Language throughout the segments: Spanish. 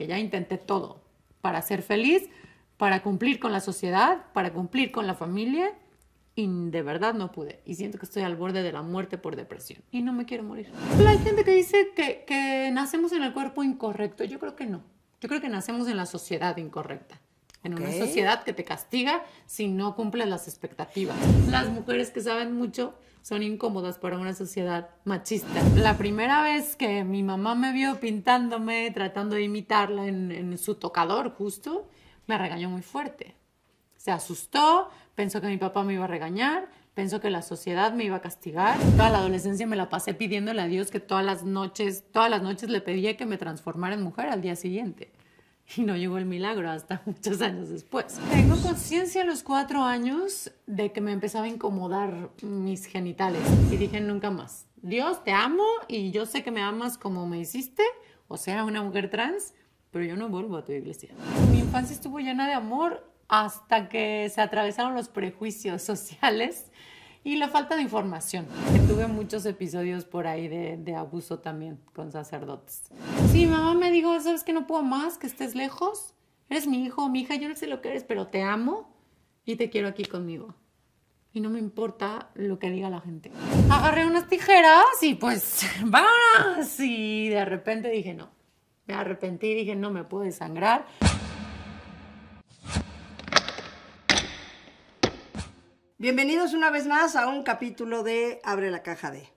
que ya intenté todo para ser feliz, para cumplir con la sociedad, para cumplir con la familia y de verdad no pude. Y siento que estoy al borde de la muerte por depresión y no me quiero morir. la hay gente que dice que, nacemos en el cuerpo incorrecto. Yo creo que no. Yo creo que nacemos en la sociedad incorrecta. En una sociedad que te castiga si no cumples las expectativas. Las mujeres que saben mucho son incómodas para una sociedad machista. La primera vez que mi mamá me vio pintándome, tratando de imitarla en, su tocador justo, me regañó muy fuerte. Se asustó, pensó que mi papá me iba a regañar, pensó que la sociedad me iba a castigar. Toda la adolescencia me la pasé pidiéndole a Dios que todas las noches, todas las noches le pedía que me transformara en mujer al día siguiente. y no llegó el milagro hasta muchos años después. Tengo conciencia a los cuatro años de que me empezaba a incomodar mis genitales y dije nunca más. Dios, te amo y yo sé que me amas como me hiciste, o sea, una mujer trans, pero yo no vuelvo a tu iglesia. Mi infancia estuvo llena de amor hasta que se atravesaron los prejuicios sociales y la falta de información. Tuve muchos episodios por ahí de, abuso también con sacerdotes. Sí, mamá me dijo, ¿sabes que no puedo más? Que estés lejos. Eres mi hijo, o mi hija, yo no sé lo que eres, pero te amo y te quiero aquí conmigo. Y no me importa lo que diga la gente. Agarré unas tijeras y pues, vámonos. Y de repente dije, no. Me arrepentí y dije, no me puedo desangrar. Bienvenidos una vez más a un capítulo de Abre la caja D.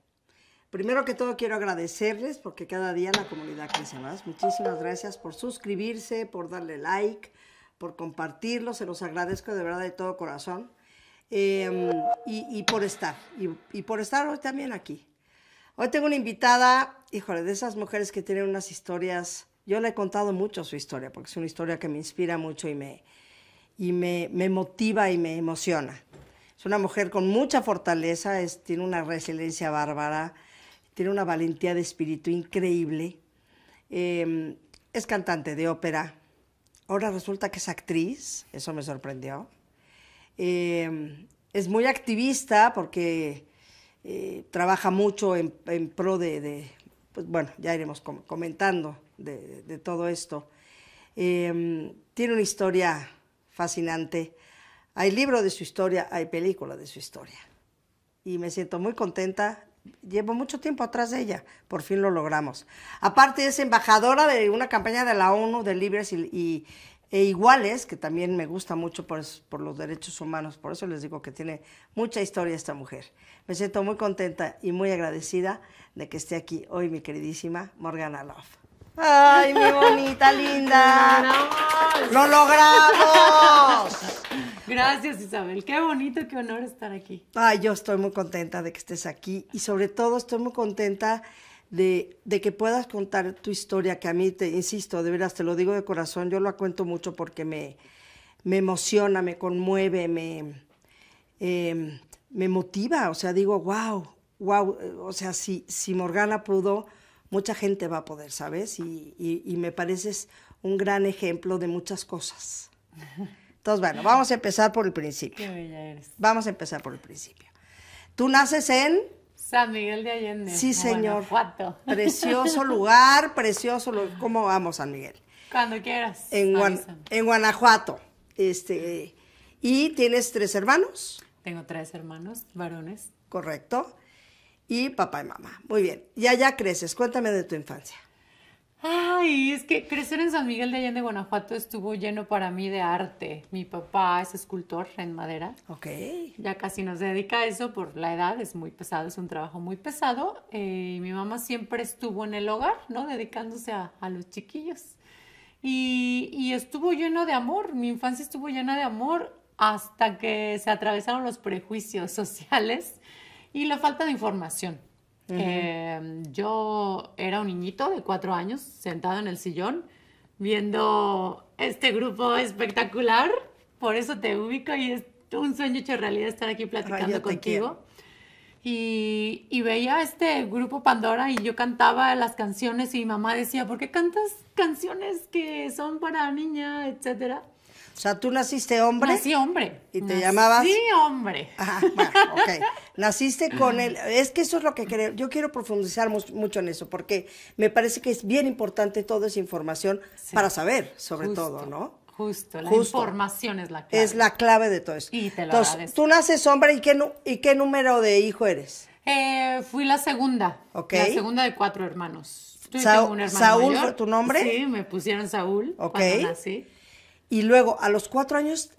Primero que todo quiero agradecerles porque cada día la comunidad crece más. Muchísimas gracias por suscribirse, por darle like, por compartirlo. Se los agradezco de verdad de todo corazón. Em, y, por estar, y, por estar hoy también aquí. Hoy tengo una invitada, híjole, de esas mujeres que tienen unas historias. Yo le he contado mucho su historia porque es una historia que me inspira mucho y me, y me, me motiva y me emociona. Es una mujer con mucha fortaleza, tiene una resiliencia bárbara, tiene una valentía de espíritu increíble. Em, es cantante de ópera. Ahora resulta que es actriz, eso me sorprendió. Em, es muy activista porque eh, trabaja mucho en, pro de, pues bueno, ya iremos comentando de, todo esto. Em, tiene una historia fascinante. Hay libro de su historia, hay película de su historia. Y me siento muy contenta. Llevo mucho tiempo atrás de ella. Por fin lo logramos. Aparte es embajadora de una campaña de la ONU de libres y, e iguales, que también me gusta mucho por, por, los derechos humanos. Por eso les digo que tiene mucha historia esta mujer. Me siento muy contenta y muy agradecida de que esté aquí hoy mi queridísima Morgana Love. ¡Ay, mi bonita, linda! ¡Lo logramos! Gracias Isabel, qué bonito, qué honor estar aquí. Ay, yo estoy muy contenta de que estés aquí y sobre todo estoy muy contenta de, que puedas contar tu historia, que a mí, te insisto, de veras, te lo digo de corazón, yo lo cuento mucho porque me, me emociona, me conmueve, me, em, me motiva, o sea, digo, wow, wow, o sea, si, si Morgana pudo, mucha gente va a poder, ¿sabes? Y, y, y me pareces un gran ejemplo de muchas cosas. Entonces, bueno, vamos a empezar por el principio. Qué bella eres. Vamos a empezar por el principio. Tú naces en... San Miguel de Allende. Sí, señor. Guanajuato. Precioso lugar, precioso lugar. ¿Cómo vamos, San Miguel? Cuando quieras. En, Guanajuato. Este, ¿Y tienes tres hermanos? Tengo tres hermanos, varones. Correcto. Y papá y mamá. Muy bien. Y allá creces. Cuéntame de tu infancia. Ay, es que crecer en San Miguel de Allende, Guanajuato, estuvo lleno para mí de arte. Mi papá es escultor en madera. Ok. Ya casi nos dedica a eso por la edad, es muy pesado, es un trabajo muy pesado. Eh, mi mamá siempre estuvo en el hogar, ¿no? Dedicándose a, los chiquillos. y estuvo lleno de amor, mi infancia estuvo llena de amor hasta que se atravesaron los prejuicios sociales y la falta de información. Em, yo era un niñito de cuatro años sentado en el sillón viendo este grupo espectacular. Por eso te ubico y es un sueño hecho realidad estar aquí platicando contigo. Y, y, veía este grupo Pandora y yo cantaba las canciones y mi mamá decía, ¿por qué cantas canciones que son para niña, etcétera? O sea, tú naciste hombre. Nací hombre. ¿Y te llamabas? Sí, hombre. ok. Naciste con él. Es que eso es lo que creo. Yo quiero profundizar mucho en eso, porque me parece que es bien importante toda esa información para saber, sobre todo, ¿no? Justo, la información es la clave. Es la clave de todo eso. Y te lo Entonces, tú naces hombre y qué, número de hijo eres? Eh, fui la segunda. Ok. La segunda de cuatro hermanos. un hermano ¿Saúl fue tu nombre? Sí, me pusieron Saúl. Ok. Cuando nací. Y luego, a los cuatro años,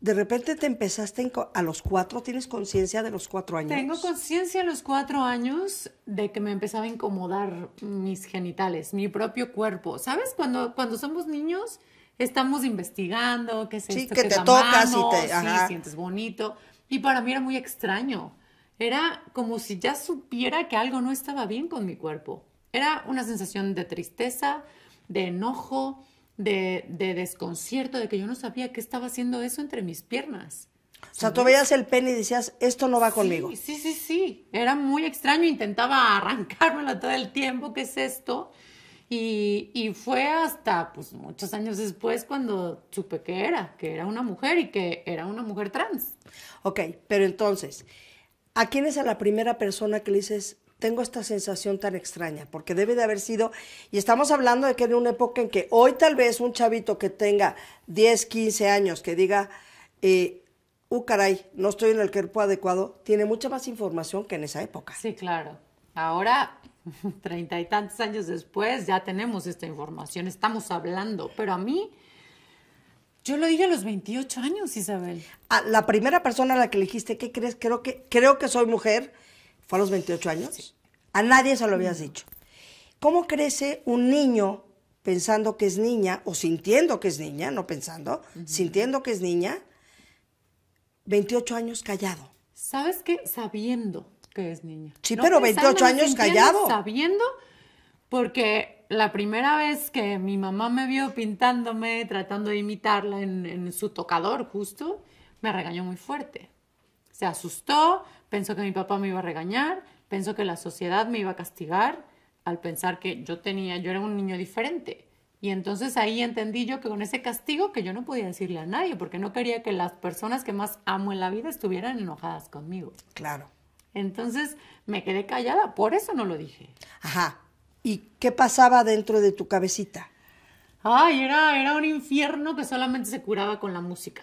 de repente te empezaste, a los cuatro, ¿tienes conciencia de los cuatro años? Tengo conciencia a los cuatro años de que me empezaba a incomodar mis genitales, mi propio cuerpo. ¿Sabes? Cuando, cuando somos niños, estamos investigando, qué es que, te tocas y te sientes bonito. Y para mí era muy extraño. Era como si ya supiera que algo no estaba bien con mi cuerpo. Era una sensación de tristeza, de enojo, de, desconcierto, de que yo no sabía qué estaba haciendo eso entre mis piernas. O sea, tú veías el pene y decías, esto no va conmigo. Sí, sí, sí. Era muy extraño. Intentaba arrancármelo todo el tiempo. ¿Qué es esto? Y, y, fue hasta pues, muchos años después cuando supe que era, que era una mujer y que era una mujer trans. Ok, pero entonces, ¿a quién es a la primera persona que le dices, tengo esta sensación tan extraña, porque debe de haber sido, y estamos hablando de que en una época en que hoy tal vez un chavito que tenga 10, 15 años, que diga, eh, uh, caray, no estoy en el cuerpo adecuado, tiene mucha más información que en esa época. Sí, claro. Ahora, treinta y tantos años después, ya tenemos esta información, estamos hablando, pero a mí... Yo lo dije a los 28 años, Isabel. Ah, la primera persona a la que le dijiste, ¿qué crees? Creo que, creo que soy mujer, fue a los 28 años. A nadie se lo habías dicho. ¿Cómo crece un niño pensando que es niña o sintiendo que es niña, no pensando, sintiendo que es niña, 28 años callado? ¿Sabes qué? Sabiendo que es niña. Sí, pero 28 años callado. Sabiendo, porque la primera vez que mi mamá me vio pintándome, tratando de imitarla en, en su tocador justo, me regañó muy fuerte. Se asustó, pensó que mi papá me iba a regañar, pensó que la sociedad me iba a castigar al pensar que yo tenía, yo era un niño diferente. Y entonces ahí entendí yo que con ese castigo que yo no podía decirle a nadie, porque no quería que las personas que más amo en la vida estuvieran enojadas conmigo. Claro. Entonces me quedé callada, por eso no lo dije. Ajá. ¿Y qué pasaba dentro de tu cabecita? Ay, era, era un infierno que solamente se curaba con la música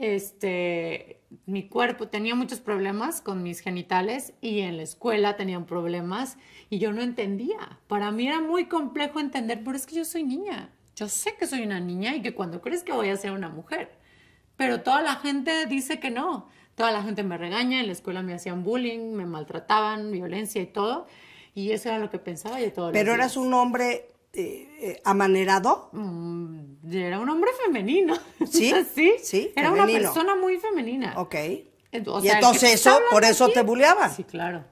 este, mi cuerpo tenía muchos problemas con mis genitales y en la escuela tenían problemas y yo no entendía. Para mí era muy complejo entender, pero es que yo soy niña. Yo sé que soy una niña y que cuando crees que voy a ser una mujer. Pero toda la gente dice que no. Toda la gente me regaña, en la escuela me hacían bullying, me maltrataban, violencia y todo. Y eso era lo que pensaba yo todo. Pero eras un hombre eh, eh, amanerado. Mm, era un hombre femenino. Sí, sí, Era una persona muy femenina. Ok. y entonces eso, por eso te buleaba Sí, claro.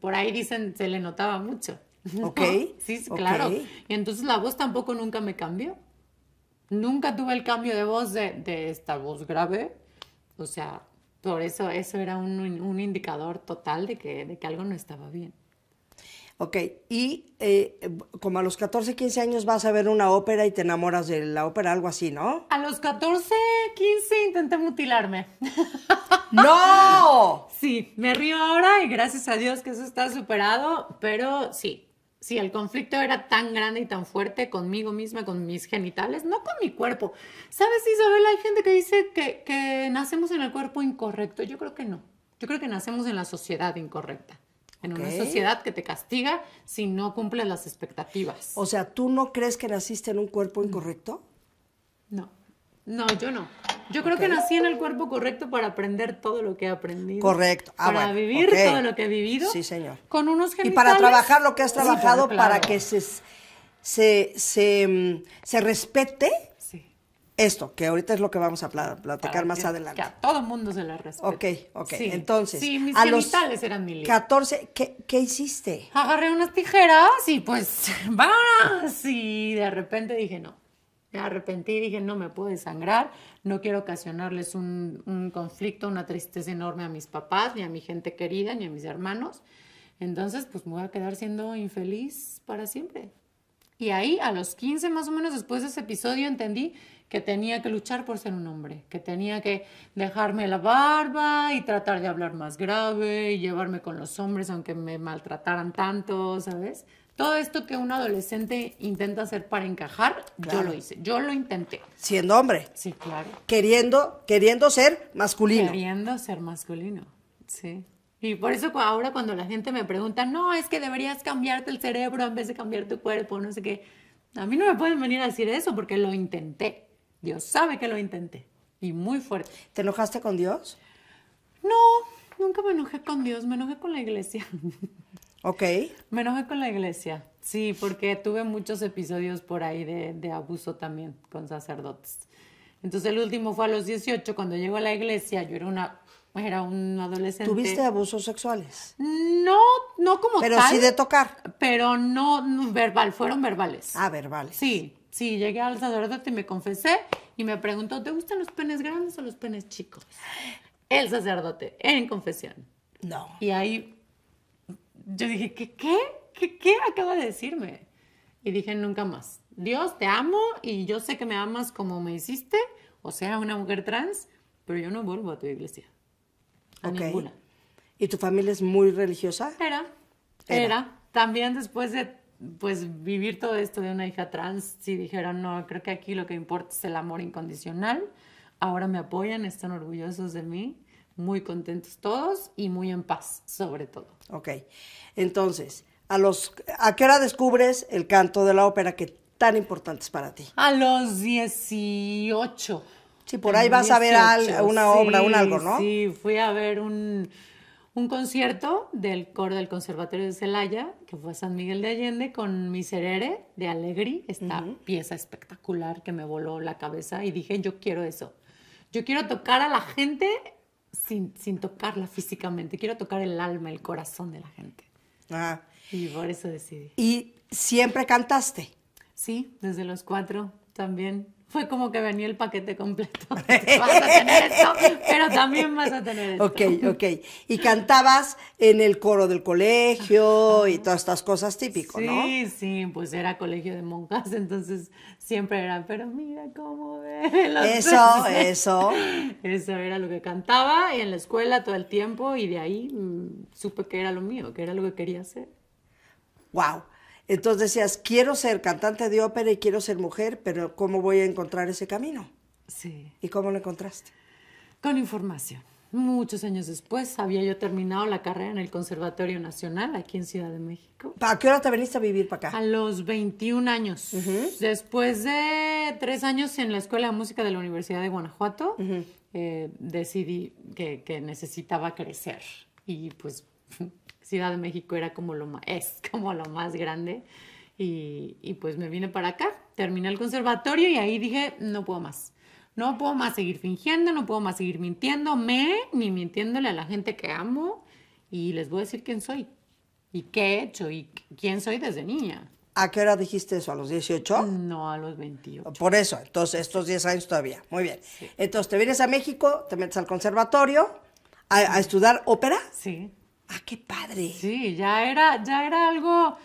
Por ahí dicen, se le notaba mucho. Ok. Sí, claro. Y entonces la voz tampoco nunca me cambió. Nunca tuve el cambio de voz de, esta voz grave. O sea, por eso eso era un, un indicador total de que, de que algo no estaba bien. Ok, y eh, como a los 14, 15 años vas a ver una ópera y te enamoras de la ópera, algo así, ¿no? A los 14, 15 intenté mutilarme. ¡No! sí, me río ahora y gracias a Dios que eso está superado, pero sí, sí, el conflicto era tan grande y tan fuerte conmigo misma, con mis genitales, no con mi cuerpo. ¿Sabes, Isabel? Hay gente que dice que nacemos en el cuerpo incorrecto. Yo creo que no. Yo creo que nacemos en la sociedad incorrecta en una sociedad que te castiga si no cumples las expectativas. O sea, ¿tú no crees que naciste en un cuerpo incorrecto? No, no, yo no. Yo creo que nací en el cuerpo correcto para aprender todo lo que he aprendido. Correcto. Ah, para vivir todo lo que he vivido. Sí, señor. Con unos genitales. Y para trabajar lo que has trabajado para que se, se, se, mm, se respete esto, que ahorita es lo que vamos a platicar más adelante. Que a todo mundo se la respeta. Ok, ok. Entonces, a los eran mi 14, ¿qué, ¿qué, hiciste? Agarré unas tijeras y pues, ¡va! Y de repente dije, no. Me arrepentí y dije, no me puedo desangrar, no quiero ocasionarles un, un conflicto, una tristeza enorme a mis papás, ni a mi gente querida, ni a mis hermanos. Entonces, pues me voy a quedar siendo infeliz para siempre. Y ahí, a los 15 más o menos después de ese episodio, entendí que tenía que luchar por ser un hombre, que tenía que dejarme la barba y tratar de hablar más grave y llevarme con los hombres aunque me maltrataran tanto, ¿sabes? Todo esto que un adolescente intenta hacer para encajar, yo lo hice, yo lo intenté. Siendo hombre. Sí, claro. Queriendo, queriendo ser masculino. Queriendo ser masculino, sí. Y por eso ahora cuando la gente me pregunta, no, es que deberías cambiarte el cerebro en vez de cambiar tu cuerpo, no sé qué, a mí no me pueden venir a decir eso porque lo intenté. Dios sabe que lo intenté y muy fuerte. ¿Te enojaste con Dios? No, nunca me enojé con Dios, me enojé con la iglesia. Ok. Me enojé con la iglesia, sí, porque tuve muchos episodios por ahí de, abuso también con sacerdotes. Entonces el último fue a los 18, cuando llego a la iglesia, yo era una era un adolescente. ¿Tuviste abusos sexuales? No, no como pero tal. Pero sí de tocar. Pero no, no, verbal, fueron verbales. Ah, verbales. Sí, sí, llegué al sacerdote y me confesé y me preguntó, ¿te gustan los penes grandes o los penes chicos? El sacerdote, en confesión. No. Y ahí yo dije, ¿qué? ¿Qué, qué, acaba de decirme? Y dije, nunca más. Dios, te amo y yo sé que me amas como me hiciste, o sea, una mujer trans, pero yo no vuelvo a tu iglesia. A ¿Y tu familia es muy religiosa? Era, era. Era. También después de pues vivir todo esto de una hija trans, si dijeron, no, creo que aquí lo que importa es el amor incondicional, ahora me apoyan, están orgullosos de mí, muy contentos todos y muy en paz, sobre todo. Ok, entonces, ¿a, los, ¿a qué hora descubres el canto de la ópera que tan importante es para ti? A los 18. Sí, por ahí vas a ver una obra, un algo, ¿no? Sí, fui a ver un un concierto del coro del Conservatorio de Celaya, que fue San Miguel de Allende, con Miserere de Allegri, esta pieza espectacular que me voló la cabeza y dije, yo quiero eso. Yo quiero tocar a la gente sin, sin tocarla físicamente, quiero tocar el alma, el corazón de la gente. Ah. Y por eso decidí. ¿Y siempre cantaste? Sí, desde los cuatro también fue como que venía el paquete completo. Vas a tener esto, pero también vas a tener esto. Ok, ok. Y cantabas en el coro del colegio y todas estas cosas típicas, ¿no? Sí, sí, pues era colegio de monjas, entonces siempre era, pero mira cómo ves. Eso, eso. Eso era lo que cantaba y en la escuela todo el tiempo y de ahí mm, supe que era lo mío, que era lo que quería hacer. Wow. Entonces decías, quiero ser cantante de ópera y quiero ser mujer, pero ¿cómo voy a encontrar ese camino? Sí. ¿Y cómo lo encontraste? Con información. Muchos años después había yo terminado la carrera en el Conservatorio Nacional aquí en Ciudad de México. ¿A qué hora te viniste a vivir para acá? A los 21 años. Después de tres años en la Escuela de Música de la Universidad de Guanajuato, eh, decidí que, que necesitaba crecer. Y pues Ciudad de México era como lo más, es como lo más grande. Y, pues me vine para acá, terminé el conservatorio y ahí dije, no puedo más. No puedo más seguir fingiendo, no puedo más seguir mintiéndome, ni mintiéndole a la gente que amo. Y les voy a decir quién soy, y qué he hecho, y quién soy desde niña. ¿A qué hora dijiste eso? ¿A los 18? No, a los 28. Por eso, entonces estos 10 años todavía. Muy bien. Entonces te vienes a México, te metes al conservatorio a, a estudiar ópera. Sí. Ah, qué padre. Sí, ya era, ya era algo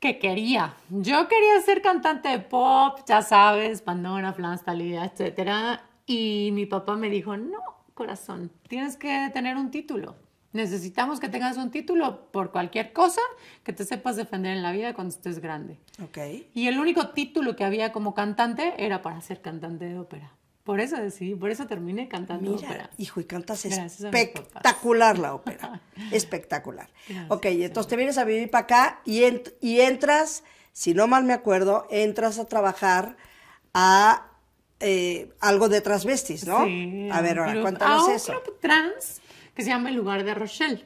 que quería. Yo quería ser cantante de pop, ya sabes, Pandora, Flans, Talía, etc. Y mi papá me dijo, no, corazón, tienes que tener un título. Necesitamos que tengas un título por cualquier cosa que te sepas defender en la vida cuando estés grande. Ok. Y el único título que había como cantante era para ser cantante de ópera. Por eso decidí, por eso terminé cantando Mira, ópera. Hijo, y cantas espectacular la ópera. espectacular. ok, entonces te vienes a vivir para acá y, y entras, si no mal me acuerdo, entras a trabajar a eh, algo de transvestis, ¿no? a ver, ahora, cuéntanos eso. trans que se llama El lugar de Rochelle,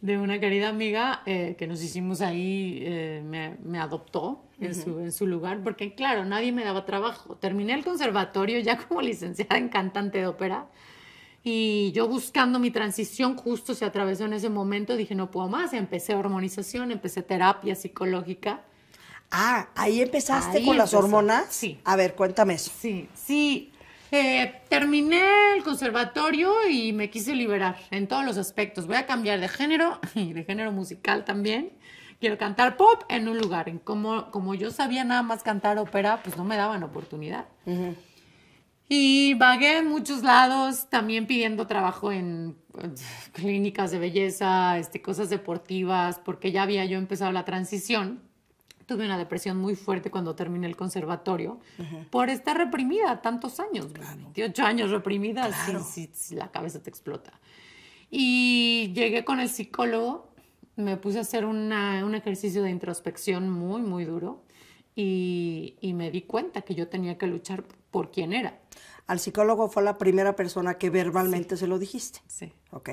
de una querida amiga eh, que nos hicimos ahí, eh, me, adoptó en, su, en, su, lugar, porque claro, nadie me daba trabajo. Terminé el conservatorio ya como licenciada en cantante de ópera y yo buscando mi transición justo se atravesó en ese momento, dije no puedo más, empecé hormonización, empecé terapia psicológica. Ah, ahí empezaste con las hormonas. Sí. A ver, cuéntame eso. Sí, sí, terminé el conservatorio y me quise liberar en todos los aspectos. Voy a cambiar de género y de género musical también. Quiero cantar pop en un lugar. En como, como yo sabía nada más cantar ópera, pues no me daban oportunidad. Y vagué en muchos lados, también pidiendo trabajo en clínicas de belleza, este, cosas deportivas, porque ya había yo empezado la transición tuve una depresión muy fuerte cuando terminé el conservatorio por estar reprimida tantos años, 28 años reprimida, la cabeza te explota. Y llegué con el psicólogo, me puse a hacer un ejercicio de introspección muy, muy duro y, me di cuenta que yo tenía que luchar por quién era. Al psicólogo fue la primera persona que verbalmente se lo dijiste. Sí. Ok.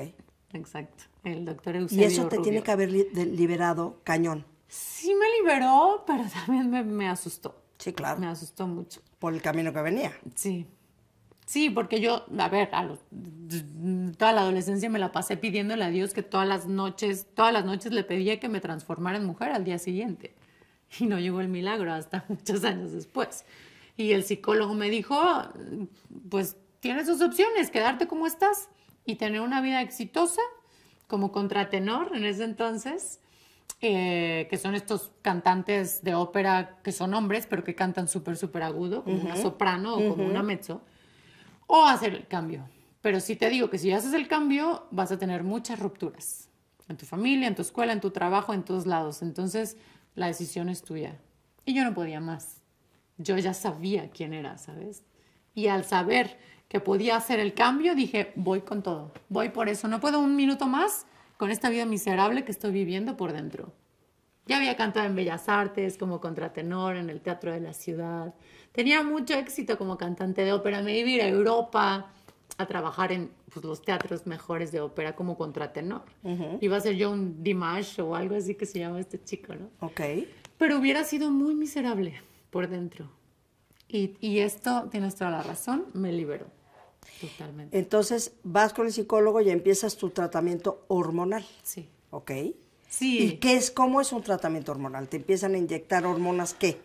Exacto. El doctor Y eso te tiene que haber liberado cañón sí me liberó, pero también me, asustó. Sí, claro. Me asustó mucho. Por el camino que venía. Sí. Sí, porque yo, a ver, toda la adolescencia me la pasé pidiéndole a Dios que todas las noches, todas las noches le pedía que me transformara en mujer al día siguiente. Y no llegó el milagro hasta muchos años después. Y el psicólogo me dijo, pues tienes dos opciones, quedarte como estás y tener una vida exitosa como contratenor en ese entonces eh, que son estos cantantes de ópera que son hombres, pero que cantan súper, súper agudo, como una soprano o como una mezzo, o hacer el cambio. Pero sí te digo que si haces el cambio, vas a tener muchas rupturas en tu familia, en tu escuela, en tu trabajo, en todos lados. Entonces, la decisión es tuya. Y yo no podía más. Yo ya sabía quién era, ¿sabes? Y al saber que podía hacer el cambio, dije, voy con todo, voy por eso, no puedo un minuto más, con esta vida miserable que estoy viviendo por dentro. Ya había cantado en Bellas Artes, como contratenor, en el Teatro de la Ciudad. Tenía mucho éxito como cantante de ópera. Me iba a ir a Europa a trabajar en pues, los teatros mejores de ópera como contratenor. Iba a ser yo un Dimash o algo así que se llama este chico, ¿no? Ok. Pero hubiera sido muy miserable por dentro. Y, y esto, tienes toda la razón, me liberó. Entonces vas con el psicólogo y empiezas tu tratamiento hormonal. Sí. ¿Ok? Sí. ¿Y qué es, cómo es un tratamiento hormonal? ¿Te empiezan a inyectar hormonas qué?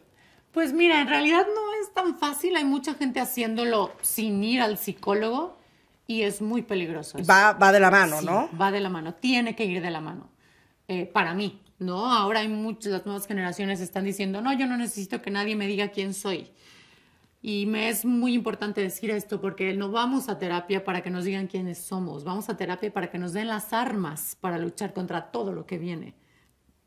Pues mira, en realidad no es tan fácil. Hay mucha gente haciéndolo sin ir al psicólogo y es muy peligroso. Va, de la mano, ¿no? Va de la mano, tiene que ir de la mano. Eh, para mí, ¿no? Ahora hay muchas, las nuevas generaciones están diciendo, no, yo no necesito que nadie me diga quién soy. Y me es muy importante decir esto porque no vamos a terapia para que nos digan quiénes somos, vamos a terapia para que nos den las armas para luchar contra todo lo que viene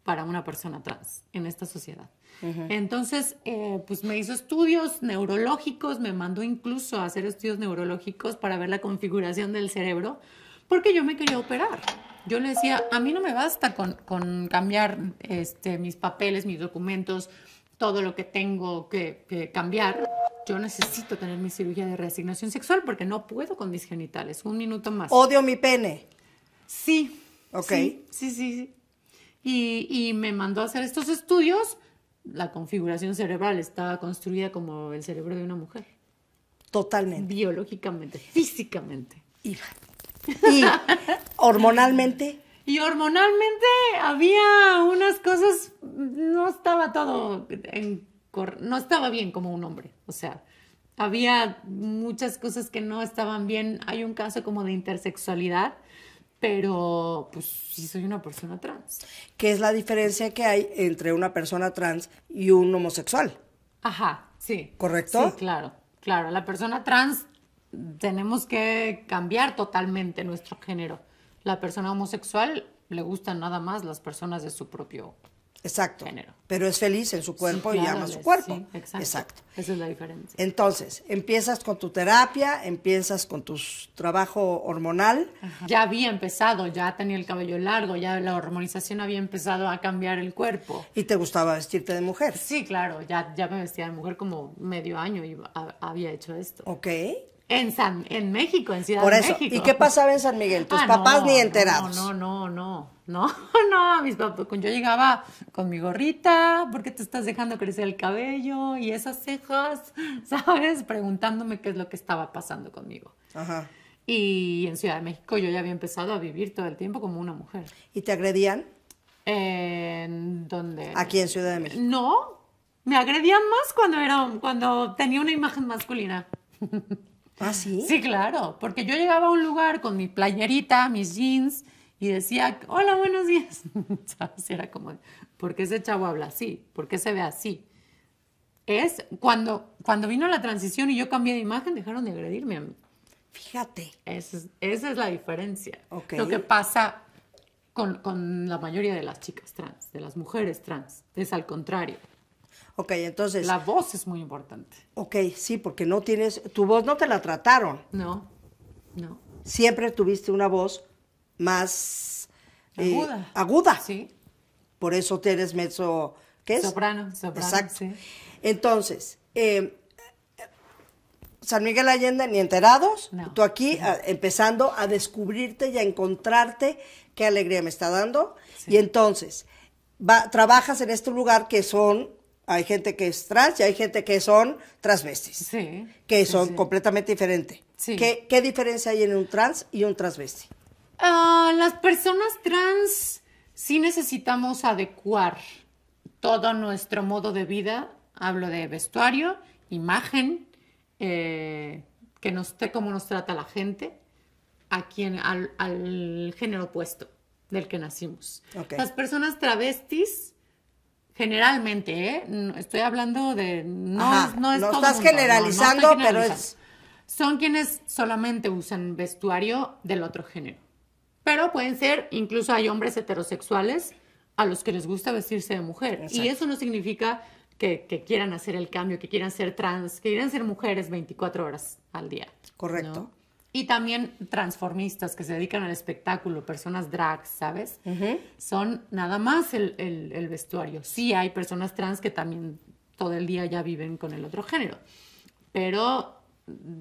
para una persona trans en esta sociedad. Entonces, eh, pues me hizo estudios neurológicos, me mandó incluso a hacer estudios neurológicos para ver la configuración del cerebro, porque yo me quería operar. Yo le decía, a mí no me basta con, con cambiar este, mis papeles, mis documentos, todo lo que tengo que, cambiar, yo necesito tener mi cirugía de reasignación sexual porque no puedo con mis genitales. Un minuto más. Odio mi pene. Sí. Ok. Sí, sí, sí. Y, me mandó a hacer estos estudios. La configuración cerebral está construida como el cerebro de una mujer. Totalmente. Biológicamente, físicamente. Y. Y hormonalmente y hormonalmente había unas cosas, no estaba todo, no estaba bien como un hombre, o sea, había muchas cosas que no estaban bien. Hay un caso como de intersexualidad, pero pues sí soy una persona trans. ¿Qué es la diferencia que hay entre una persona trans y un homosexual? Ajá, sí. ¿Correcto? Sí, claro, claro. La persona trans tenemos que cambiar totalmente nuestro género la persona homosexual le gustan nada más las personas de su propio Exacto. Género. Pero es feliz en su cuerpo y ama su cuerpo. exacto. Esa es la diferencia. Entonces, empiezas con tu terapia, empiezas con tu trabajo hormonal. Ya había empezado, ya tenía el cabello largo, ya la hormonización había empezado a cambiar el cuerpo. ¿Y te gustaba vestirte de mujer? Sí, claro, ya, ya me vestía de mujer como medio año y había hecho esto. Ok. En, San, en México, en Ciudad Por eso. de México. ¿Y qué pasaba en San Miguel? Tus ah, papás ni enterados. No, no, no, no, no, no, mis papás. Yo llegaba con mi gorrita, ¿por qué te estás dejando crecer el cabello y esas cejas? ¿Sabes? Preguntándome qué es lo que estaba pasando conmigo. Ajá. Y en Ciudad de México yo ya había empezado a vivir todo el tiempo como una mujer. ¿Y te agredían? ¿En dónde? Aquí en Ciudad de México. No, me agredían más cuando, era, cuando tenía una imagen masculina. ¿Ah, sí? Sí, claro, porque yo llegaba a un lugar con mi playerita, mis jeans, y decía, hola, buenos días. ¿Sabes? Era como, ¿por qué ese chavo habla así? ¿Por qué se ve así? Es cuando, cuando vino la transición y yo cambié de imagen, dejaron de agredirme a mí. Fíjate. esa es la diferencia. Lo que pasa con la mayoría de las chicas trans, de las mujeres trans, es al contrario. Ok, entonces. La voz es muy importante. Ok, sí, porque no tienes. Tu voz no te la trataron. No, no. Siempre tuviste una voz más. Eh, aguda. Sí. Por eso te eres mezzo. ¿Qué es? Soprano, soprano. Exacto. Entonces, eh, San Miguel Allende ni enterados. No, tú aquí empezando a descubrirte y a encontrarte. Qué alegría me está dando. Y entonces, trabajas en este lugar que son hay gente que es trans y hay gente que son transvestis. Sí, que son completamente diferentes. Sí. ¿Qué, diferencia hay en un trans y un transvesti? Ah, las personas trans sí necesitamos adecuar todo nuestro modo de vida. Hablo de vestuario, imagen, eh, que nos, cómo nos trata la gente, a quien, al, género opuesto del que nacimos. Las personas travestis Generalmente, ¿eh? Estoy hablando de... No, no es lo estás generalizando, pero es... Son quienes solamente usan vestuario del otro género. Pero pueden ser, incluso hay hombres heterosexuales a los que les gusta vestirse de mujer. Y eso no significa que, quieran hacer el cambio, que quieran ser trans, que quieran ser mujeres 24 horas al día. Correcto. Y también transformistas que se dedican al espectáculo, personas drag, ¿sabes? Son nada más el, vestuario. Sí hay personas trans que también todo el día ya viven con el otro género, pero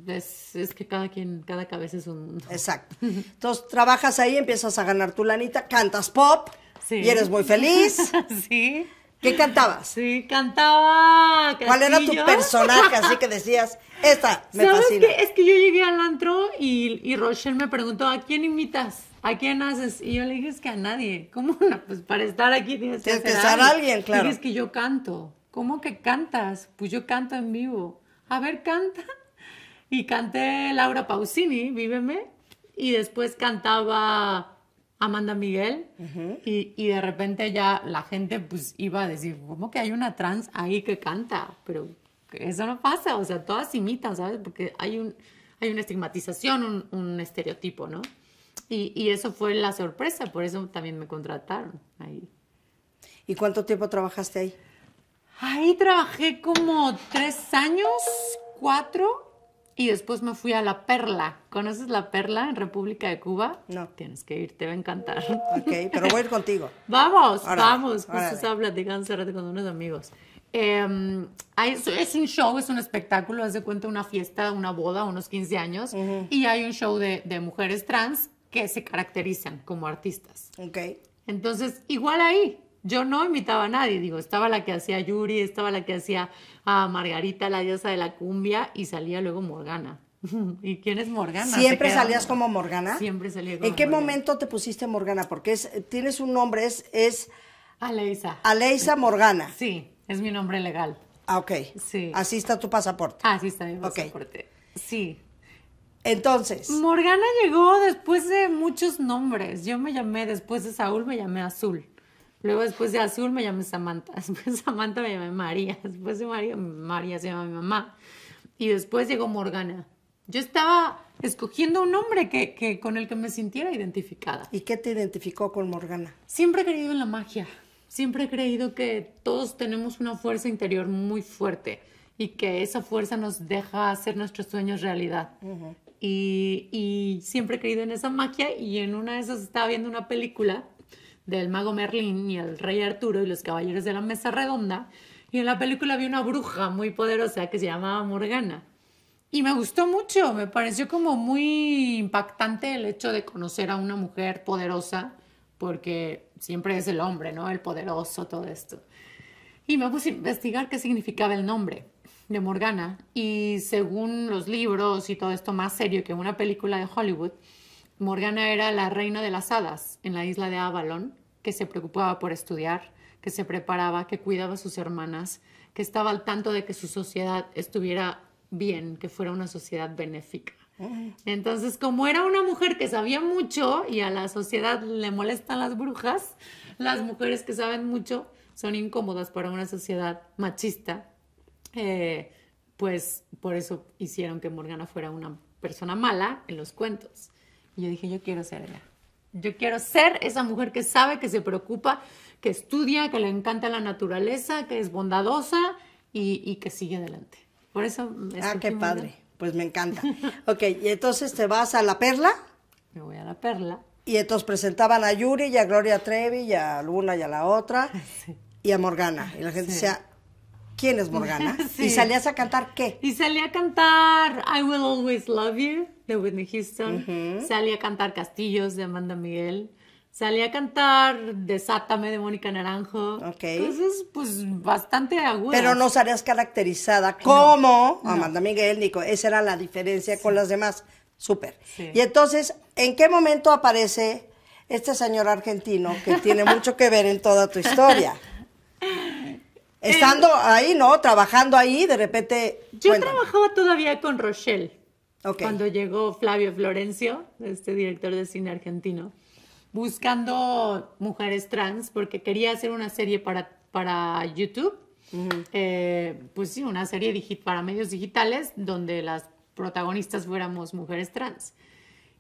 es, que cada quien, cada cabeza es un Exacto. Entonces trabajas ahí, empiezas a ganar tu lanita, cantas pop. Y eres muy feliz. sí. ¿Qué cantabas? Sí, cantaba. ¿Cuál era tu personaje? Así que decías, esta me fascina. Es que yo llegué al antro y, y Rochelle me preguntó, ¿a quién imitas? ¿A quién haces? Y yo le dije, es que a nadie. ¿Cómo? Pues para estar aquí tienes, que, ser alguien. claro. Y es que yo canto. ¿Cómo que cantas? Pues yo canto en vivo. A ver, canta. Y canté Laura Pausini, Víveme. Y después cantaba Amanda Miguel y, de repente ya la gente pues iba a decir, ¿cómo que hay una trans ahí que canta? Pero eso no pasa, o sea, todas imitan, ¿sabes? Porque hay, un, hay una estigmatización, un, estereotipo, ¿no? Y, y, eso fue la sorpresa, por eso también me contrataron ahí. ¿Y cuánto tiempo trabajaste ahí? Ahí trabajé como tres años, cuatro, y después me fui a La Perla. ¿Conoces La Perla en República de Cuba? No. Tienes que ir, te va a encantar. Ok, pero voy a ir contigo. vamos, vamos. Pues se habla de cerrate con unos amigos. Em, es, un show, es un espectáculo, hace cuenta una fiesta, una boda, unos 15 años. Y hay un show de, de, mujeres trans que se caracterizan como artistas. Ok. Entonces, igual ahí, yo no imitaba a nadie, digo, estaba la que hacía Yuri, estaba la que hacía a ah, Margarita, la diosa de la cumbia, y salía luego Morgana. ¿Y quién es Morgana? ¿Siempre salías como Morgana? Siempre salía como ¿En qué momento te pusiste Morgana? Porque tienes un nombre, es, es... Aleisa. Aleisa Morgana. Sí, es mi nombre legal. Ah, ok. Sí. Así está tu pasaporte. Así ah, está mi pasaporte. Sí. Entonces. Morgana llegó después de muchos nombres. Yo me llamé, después de Saúl, me llamé Azul. Luego después de azul me llamé Samantha, después Samantha me llamé María, después de María, María se llama mi mamá. Y después llegó Morgana. Yo estaba escogiendo un nombre que, con el que me sintiera identificada. ¿Y qué te identificó con Morgana? Siempre he creído en la magia. Siempre he creído que todos tenemos una fuerza interior muy fuerte y que esa fuerza nos deja hacer nuestros sueños realidad. y, y siempre he creído en esa magia y en una de esas estaba viendo una película del mago Merlín y el rey Arturo y los caballeros de la mesa redonda. Y en la película había una bruja muy poderosa que se llamaba Morgana. Y me gustó mucho, me pareció como muy impactante el hecho de conocer a una mujer poderosa, porque siempre es el hombre, ¿no? El poderoso, todo esto. Y me puse a investigar qué significaba el nombre de Morgana. Y según los libros y todo esto más serio que una película de Hollywood, Morgana era la reina de las hadas en la isla de Avalon, que se preocupaba por estudiar, que se preparaba, que cuidaba a sus hermanas, que estaba al tanto de que su sociedad estuviera bien, que fuera una sociedad benéfica. Entonces, como era una mujer que sabía mucho y a la sociedad le molestan las brujas, las mujeres que saben mucho son incómodas para una sociedad machista, eh, pues por eso hicieron que Morgana fuera una persona mala en los cuentos. Y yo dije, yo quiero ser ella. Yo quiero ser esa mujer que sabe, que se preocupa, que estudia, que le encanta la naturaleza, que es bondadosa y, que sigue adelante. Por eso... Me ah, qué padre. Pues me encanta. ok, y entonces te vas a La Perla. Me voy a La Perla. Y entonces presentaban a Yuri y a Gloria Trevi y a Luna y a la otra y a Morgana. Y la gente decía, quién es Morgana. ¿Y salías a cantar qué? Y salí a cantar I Will Always Love You de Whitney Houston. salía a cantar Castillos de Amanda Miguel. Salí a cantar Desátame de Mónica Naranjo. Ok. Entonces, pues bastante agudo. Pero no salías caracterizada como Amanda Miguel, Nico. Esa era la diferencia con las demás. Súper. Y entonces, ¿en qué momento aparece este señor argentino que tiene mucho que ver en toda tu historia? Estando ahí, ¿no? Trabajando ahí, de repente... Yo trabajaba todavía con Rochelle. Cuando llegó Flavio Florencio, este director de cine argentino, buscando mujeres trans porque quería hacer una serie para, para YouTube. Eh, pues sí, una serie para medios digitales donde las protagonistas fuéramos mujeres trans.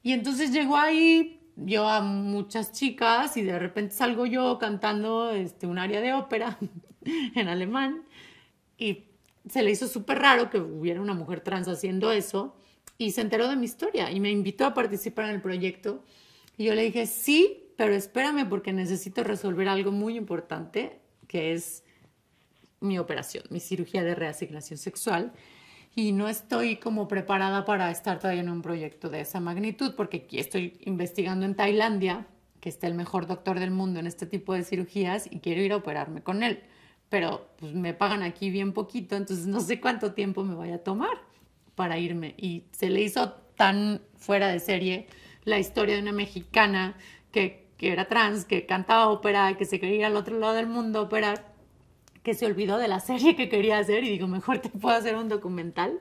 Y entonces llegó ahí yo a muchas chicas y de repente salgo yo cantando este, un área de ópera en alemán y se le hizo súper raro que hubiera una mujer trans haciendo eso y se enteró de mi historia y me invitó a participar en el proyecto y yo le dije sí, pero espérame porque necesito resolver algo muy importante que es mi operación, mi cirugía de reasignación sexual y no estoy como preparada para estar todavía en un proyecto de esa magnitud, porque aquí estoy investigando en Tailandia, que está el mejor doctor del mundo en este tipo de cirugías, y quiero ir a operarme con él, pero pues me pagan aquí bien poquito, entonces no sé cuánto tiempo me vaya a tomar para irme. Y se le hizo tan fuera de serie la historia de una mexicana que, que era trans, que cantaba ópera, que se quería ir al otro lado del mundo a operar, que se olvidó de la serie que quería hacer y digo, mejor te puedo hacer un documental.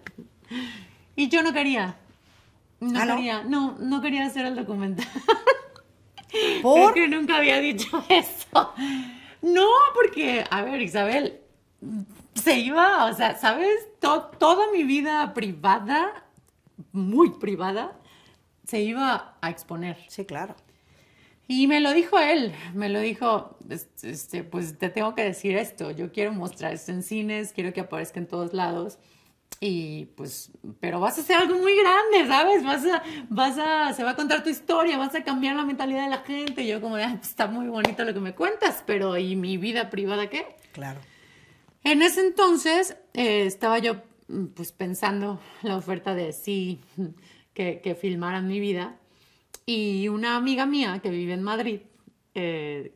Y yo no quería. No ¿Ah, quería, no? no, quería hacer el documental. ¿Por? Porque nunca había dicho eso. No, porque, a ver, Isabel, se iba, o sea, ¿sabes? toda mi vida privada, muy privada, se iba a exponer. Sí, claro. Y me lo dijo él, me lo dijo, este, pues te tengo que decir esto, yo quiero mostrar esto en cines, quiero que aparezca en todos lados. Y pues, pero vas a hacer algo muy grande, ¿sabes? Vas a, vas a, se va a contar tu historia, vas a cambiar la mentalidad de la gente. Y yo como, ah, pues, está muy bonito lo que me cuentas, pero ¿y mi vida privada qué? Claro. En ese entonces eh, estaba yo mm, pues pensando la oferta de sí, que, que filmaran mi vida y una amiga mía que vive en Madrid, que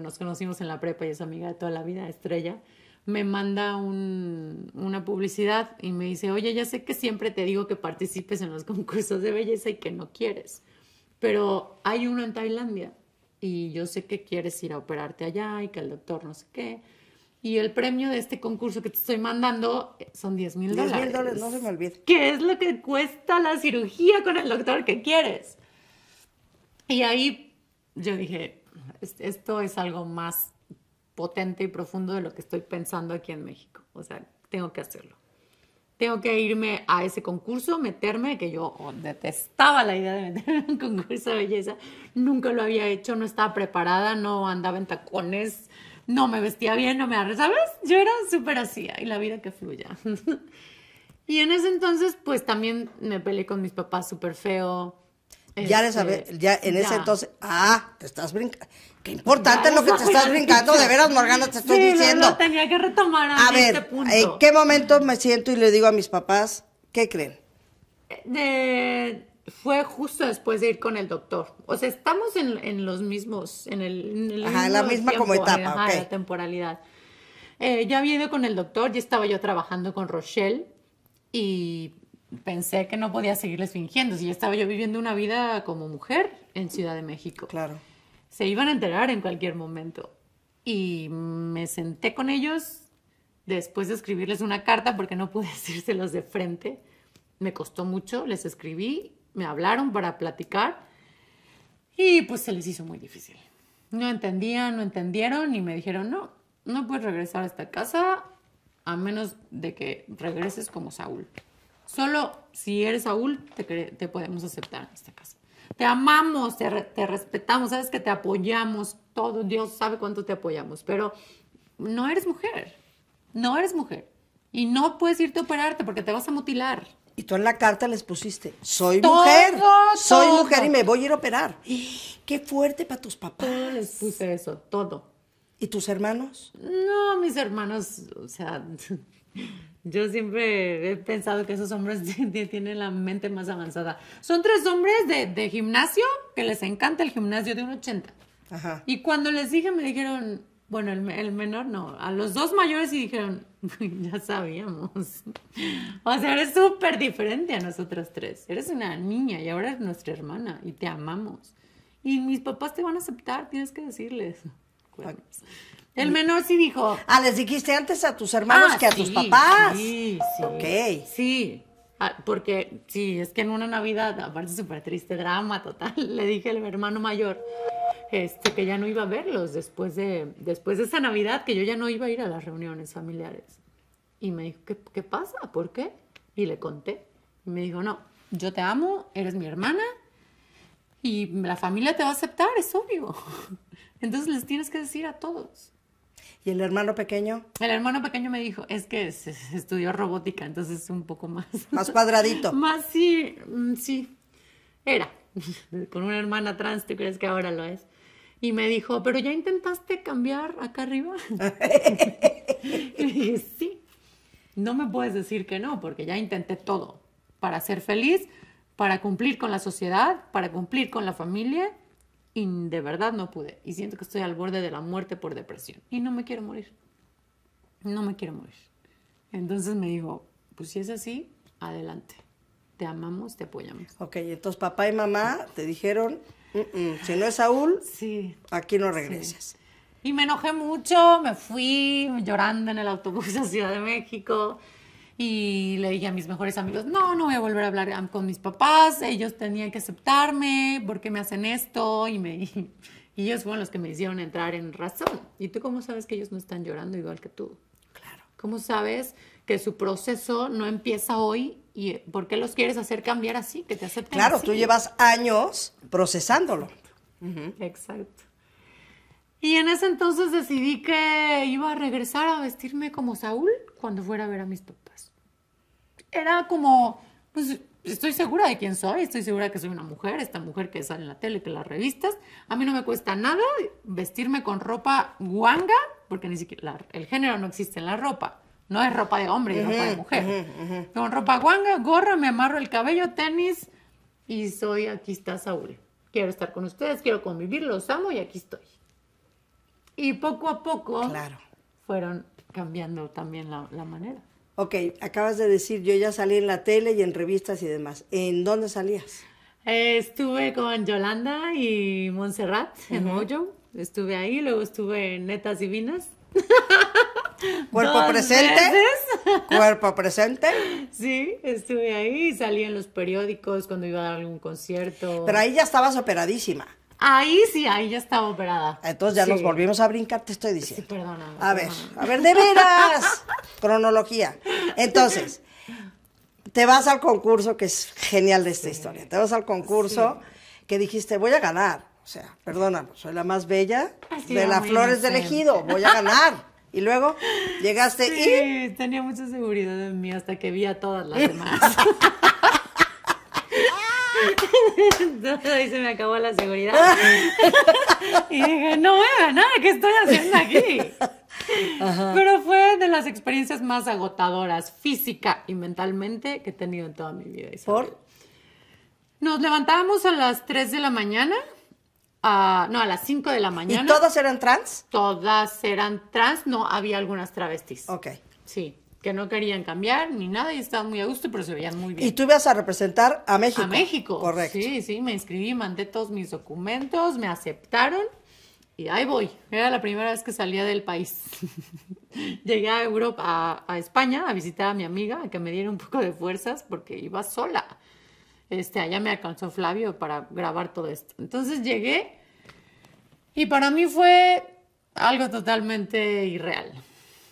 nos conocimos en la prepa y es amiga de toda la vida, Estrella, me manda una publicidad y me dice, oye, ya sé que siempre te digo que participes en los concursos de belleza y que no quieres, pero hay uno en Tailandia y yo sé que quieres ir a operarte allá y que el doctor no sé qué. Y el premio de este concurso que te estoy mandando eh, son 10 mil dólares. 10 mil dólares, no se me olvide. ¿Qué es lo que cuesta la cirugía con el doctor que quieres? Y ahí yo dije, esto es algo más potente y profundo de lo que estoy pensando aquí en México. O sea, tengo que hacerlo. Tengo que irme a ese concurso, meterme, que yo detestaba la idea de meterme en un concurso de belleza. Nunca lo había hecho, no estaba preparada, no andaba en tacones, no me vestía bien, no me arre, ¿sabes? Yo era súper así, y la vida que fluya. y en ese entonces, pues también me peleé con mis papás súper feo ya este, ya en ese entonces, ah, te estás brincando. Qué importante es lo que te estás brincando, de veras, Morgana, te estoy diciendo. tenía que retomar a, a ver, este ¿en qué momento me siento y le digo a mis papás, qué creen? fue justo después de ir con el doctor. O sea, estamos en, los mismos, en el, en la misma como etapa, ajá, la temporalidad. Eh, ya había ido con el doctor, ya estaba yo trabajando con Rochelle y pensé que no podía seguirles fingiendo. Si ya estaba yo viviendo una vida como mujer en Ciudad de México. Claro. Se iban a enterar en cualquier momento. Y me senté con ellos después de escribirles una carta porque no pude decírselos de frente. Me costó mucho, les escribí, me hablaron para platicar y pues se les hizo muy difícil. No entendían, no entendieron y me dijeron, no, no puedes regresar a esta casa a menos de que regreses como Saúl. Solo si eres Saúl, te, podemos aceptar en este caso. Te amamos, te, respetamos, sabes que te apoyamos, todo Dios sabe cuánto te apoyamos, pero no eres mujer, no eres mujer. Y no puedes irte a operarte porque te vas a mutilar. Y tú en la carta les pusiste, soy mujer, soy mujer y me voy a ir a operar. Qué fuerte para tus papás. Todo les puse eso, todo. ¿Y tus hermanos? No, mis hermanos, o sea, Yo siempre he pensado que esos hombres tienen la mente más avanzada. Son tres hombres de, de gimnasio que les encanta el gimnasio de un 80. Ajá. Y cuando les dije, me dijeron, bueno, el, menor no, a los dos mayores y dijeron, ya sabíamos. o sea, eres súper diferente a nosotras tres. Eres una niña y ahora eres nuestra hermana y te amamos. Y mis papás te van a aceptar, tienes que decirles. Ah, el menor sí dijo. Ah, les dijiste antes a tus hermanos ah, que a tus papás. Sí, sí. Ok. Sí. Ah, porque sí, es que en una Navidad, aparte súper triste, drama total, le dije al hermano mayor este, que ya no iba a verlos después de, después de esa Navidad, que yo ya no iba a ir a las reuniones familiares. Y me dijo, ¿qué, pasa? ¿Por qué? Y le conté. Y me dijo, no, yo te amo, eres mi hermana y la familia te va a aceptar, es obvio. Entonces les tienes que decir a todos. ¿Y el hermano pequeño? El hermano pequeño me dijo, es que se estudió robótica, entonces un poco más. Más cuadradito. más sí, mm, sí. Era. Con una hermana trans, ¿tú crees que ahora lo es? Y me dijo, ¿pero ya intentaste cambiar acá arriba? y dije, sí. No me puedes decir que no, porque ya intenté todo. Para ser feliz, para cumplir con la sociedad, para cumplir con la familia y de verdad no pude. Y siento que estoy al borde de la muerte por depresión. Y no me quiero morir. No me quiero morir. Entonces me dijo, pues si es así, adelante. Te amamos, te apoyamos. Ok, entonces papá y mamá te dijeron, si no es Saúl, sí. aquí no regresas. Y me enojé mucho, me fui llorando en el autobús a Ciudad de México. Y le dije a mis mejores amigos, no, no voy a volver a hablar con mis papás, ellos tenían que aceptarme, ¿por qué me hacen esto? Y, me, ellos fueron los que me hicieron entrar en razón. ¿Y tú cómo sabes que ellos no están llorando igual que tú? Claro. ¿Cómo sabes que su proceso no empieza hoy y eh, por qué los quieres hacer cambiar así, que te acepten Claro, tú llevas años procesándolo. Exacto. Y en ese entonces decidí que iba a regresar a vestirme como Saúl cuando fuera a ver a mis papás era como, pues estoy segura de quién soy, estoy segura que soy una mujer, esta mujer que sale en la tele, que las revistas. A mí no me cuesta nada vestirme con ropa guanga, porque ni siquiera el género no existe en la ropa. No es ropa de hombre, es ropa de mujer. Con ropa guanga, gorra, me amarro el cabello, tenis y soy, aquí está Saúl. Quiero estar con ustedes, quiero convivir, los amo y aquí estoy. Y poco a poco claro. fueron cambiando también la, la manera. Ok, acabas de decir, yo ya salí en la tele y en revistas y demás. ¿En dónde salías? Eh, estuve con Yolanda y Montserrat en Mojo. Estuve ahí, luego estuve en Netas Divinas. ¿Cuerpo presente? ¿Cuerpo presente? Sí, estuve ahí, salí en los periódicos cuando iba a dar algún concierto. Pero ahí ya estabas operadísima. Ahí sí, ahí ya estaba operada. Entonces ya nos volvimos a brincar, te estoy diciendo. Sí, perdóname. A ver, a ver, de veras. Cronología. Entonces, te vas al concurso, que es genial de esta historia. Te vas al concurso que dijiste, voy a ganar. O sea, perdóname, soy la más bella de las flores del elegido. voy a ganar. Y luego llegaste y... Sí, tenía mucha seguridad en mí hasta que vi a todas las demás. Ahí se me acabó la seguridad. y dije, no voy a ¿qué estoy haciendo aquí? Pero fue de las experiencias más agotadoras, física y mentalmente, que he tenido en toda mi vida. ¿Por? Nos levantábamos a las 3 de la mañana. no, a las 5 de la mañana. ¿Y todas eran trans? Todas eran trans, no había algunas travestis. Ok. Sí que no querían cambiar ni nada y estaban muy a gusto, pero se veían muy bien. Y tú ibas a representar a México. A México. Correcto. Sí, sí, me inscribí, mandé todos mis documentos, me aceptaron y ahí voy. Era la primera vez que salía del país. Llegué a Europa, a, España, a visitar a mi amiga, a que me diera un poco de fuerzas porque iba sola. Este, allá me alcanzó Flavio para grabar todo esto. Entonces llegué y para mí fue algo totalmente irreal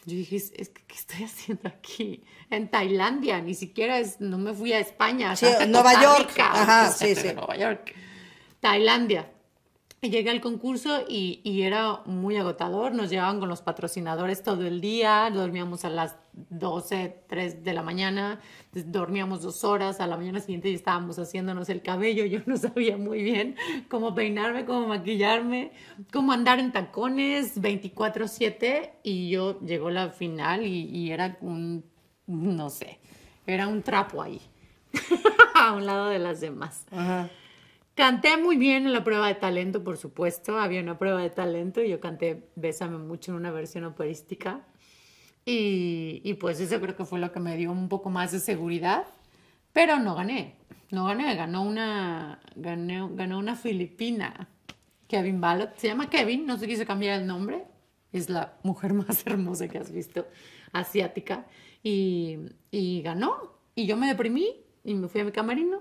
yo dije, es, que, ¿qué estoy haciendo aquí? En Tailandia, ni siquiera no me fui a España. Sí, Nueva York. Ajá, sí, sí. Nueva York. Tailandia. Llegué al concurso y, y, era muy agotador, nos llevaban con los patrocinadores todo el día, dormíamos a las 12, 3 de la mañana, dormíamos dos horas, a la mañana siguiente estábamos haciéndonos el cabello, yo no sabía muy bien cómo peinarme, cómo maquillarme, cómo andar en tacones 24/7 y yo llegó la final y, era un, no sé, era un trapo ahí, a un lado de las demás. Canté muy bien en la prueba de talento, por supuesto. Había una prueba de talento y yo canté Bésame mucho en una versión operística. Y, pues eso creo que fue lo que me dio un poco más de seguridad, pero no gané, no gané, ganó una, ganó, una filipina, Kevin Ballot, se llama Kevin, no se quise cambiar el nombre, es la mujer más hermosa que has visto, asiática, y, y ganó, y yo me deprimí y me fui a mi camarino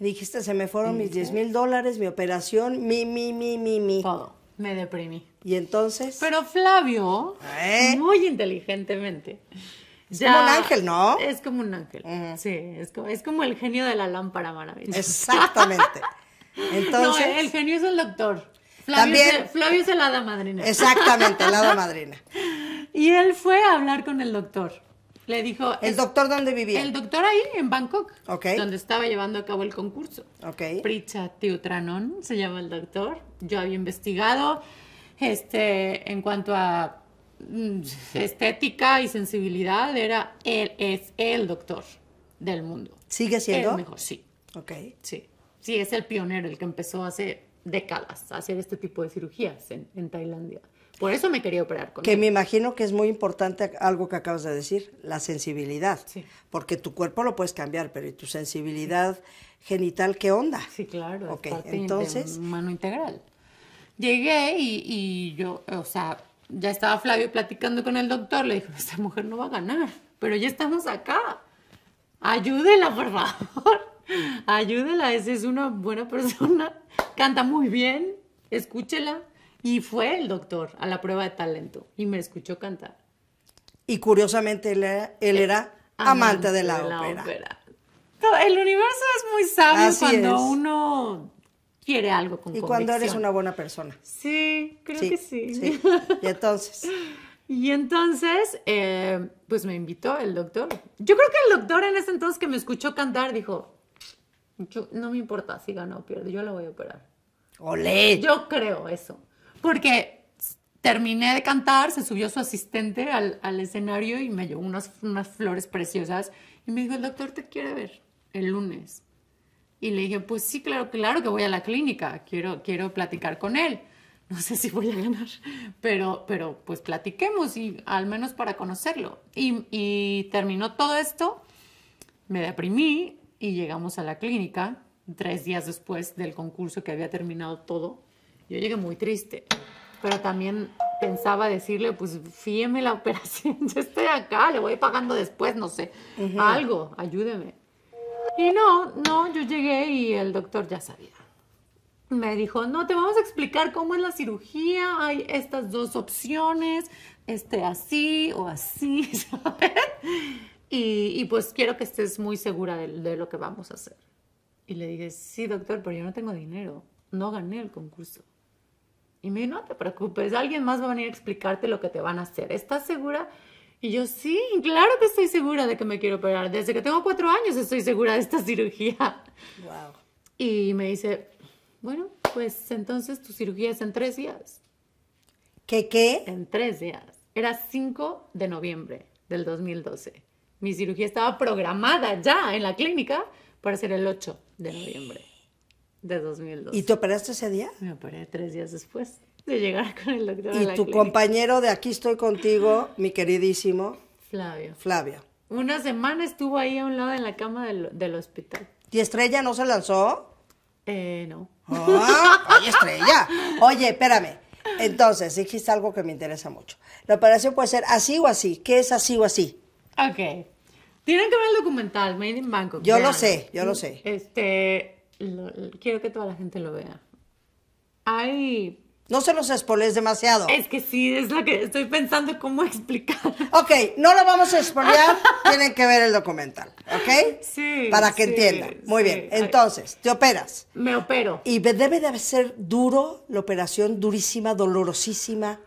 y dijiste, se me fueron mis 10 mil dólares, mi operación, mi, mi, mi, mi, mi. Todo. Me deprimí. Y entonces. Pero Flavio, ¿Eh? muy inteligentemente. Es como un ángel, ¿no? Es como un ángel. Sí, es como, es como el genio de la lámpara maravillosa. Exactamente. Entonces. No, el genio es el doctor. Flavio, es el, Flavio el hada madrina. Exactamente, el hada madrina. y él fue a hablar con el doctor. Le dijo. ¿El doctor dónde vivía? El doctor ahí, en Bangkok. Ok. Donde estaba llevando a cabo el concurso. Ok. Pricha Tiutranon se llama el doctor. Yo había investigado este, en cuanto a mm, estética y sensibilidad, era él, es el doctor del mundo. ¿Sigue siendo? sí. Ok. Sí. Sí, es el pionero, el que empezó hace décadas a hacer este tipo de cirugías en, Tailandia. Por eso me quería operar con Que me imagino que es muy importante algo que acabas de decir, la sensibilidad. Sí. Porque tu cuerpo lo puedes cambiar, pero ¿y tu sensibilidad genital qué onda? Sí, claro. Ok, entonces. mano integral. Llegué y, yo, o sea, ya estaba Flavio platicando con el doctor, le dijo, esta mujer no va a ganar, pero ya estamos acá. Ayúdela, por favor. Ayúdela, esa es una buena persona, canta muy bien, escúchela. Y fue el doctor a la prueba de talento y me escuchó cantar. Y curiosamente él era, eh, amante, de la, ópera. El universo es muy sabio cuando uno quiere algo con Y cuando eres una buena persona. Sí, creo que sí. Y entonces. Y entonces, eh, pues me invitó el doctor. Yo creo que el doctor en ese entonces que me escuchó cantar dijo, no me importa si gano o pierde, yo la voy a operar. ¡Olé! Yo creo eso. Porque terminé de cantar, se subió su asistente al, escenario y me llevó unas, unas flores preciosas y me dijo, el doctor te quiere ver el lunes. Y le dije, pues sí, claro, claro que voy a la clínica, quiero, quiero platicar con él. No sé si voy a ganar, pero, pero pues platiquemos y al menos para conocerlo. Y, terminó todo esto, me deprimí y llegamos a la clínica tres días después del concurso que había terminado todo. Yo llegué muy triste, pero también pensaba decirle, pues fíeme la operación, yo estoy acá, le voy pagando después, no sé, algo, ayúdeme. Y no, no, yo llegué y el doctor ya sabía. Me dijo, no, te vamos a explicar cómo es la cirugía, hay estas dos opciones, este así o así, ¿sabes? Y, pues quiero que estés muy segura de, de lo que vamos a hacer. Y le dije, sí, doctor, pero yo no tengo dinero, no gané el concurso. Y me dijo, no te preocupes, alguien más va a venir a explicarte lo que te van a hacer. ¿Estás segura? Y yo, sí, claro que estoy segura de que me quiero operar. Desde que tengo cuatro años estoy segura de esta cirugía. Wow. Y me dice, bueno, pues entonces tu cirugía es en tres días. ¿Qué qué? En tres días. Era 5 de noviembre del 2012. Mi cirugía estaba programada ya en la clínica para ser el 8 de noviembre de 2012. ¿Y te operaste ese día? Me operé tres días después de llegar con el doctor. Y tu compañero de aquí estoy contigo, mi queridísimo. Flavio. Flavia Una semana estuvo ahí a un lado en la cama del, hospital. ¿Y Estrella no se lanzó? Eh, no. oye, ah, Estrella. Oye, espérame. Entonces, dijiste algo que me interesa mucho. La operación puede ser así o así. ¿Qué es así o así? Ok. Tienen que ver el documental, Made in banco Yo lo sé, yo lo sé. Este, quiero que toda la gente lo vea. Hay no se los espolees demasiado. Es que sí, es lo que estoy pensando cómo explicar. Ok, no lo vamos a espolear, tienen que ver el documental, ¿ok? Sí. Para que entiendan. Muy bien, entonces, te operas. Me opero. Y debe de ser duro, la operación durísima, dolorosísima.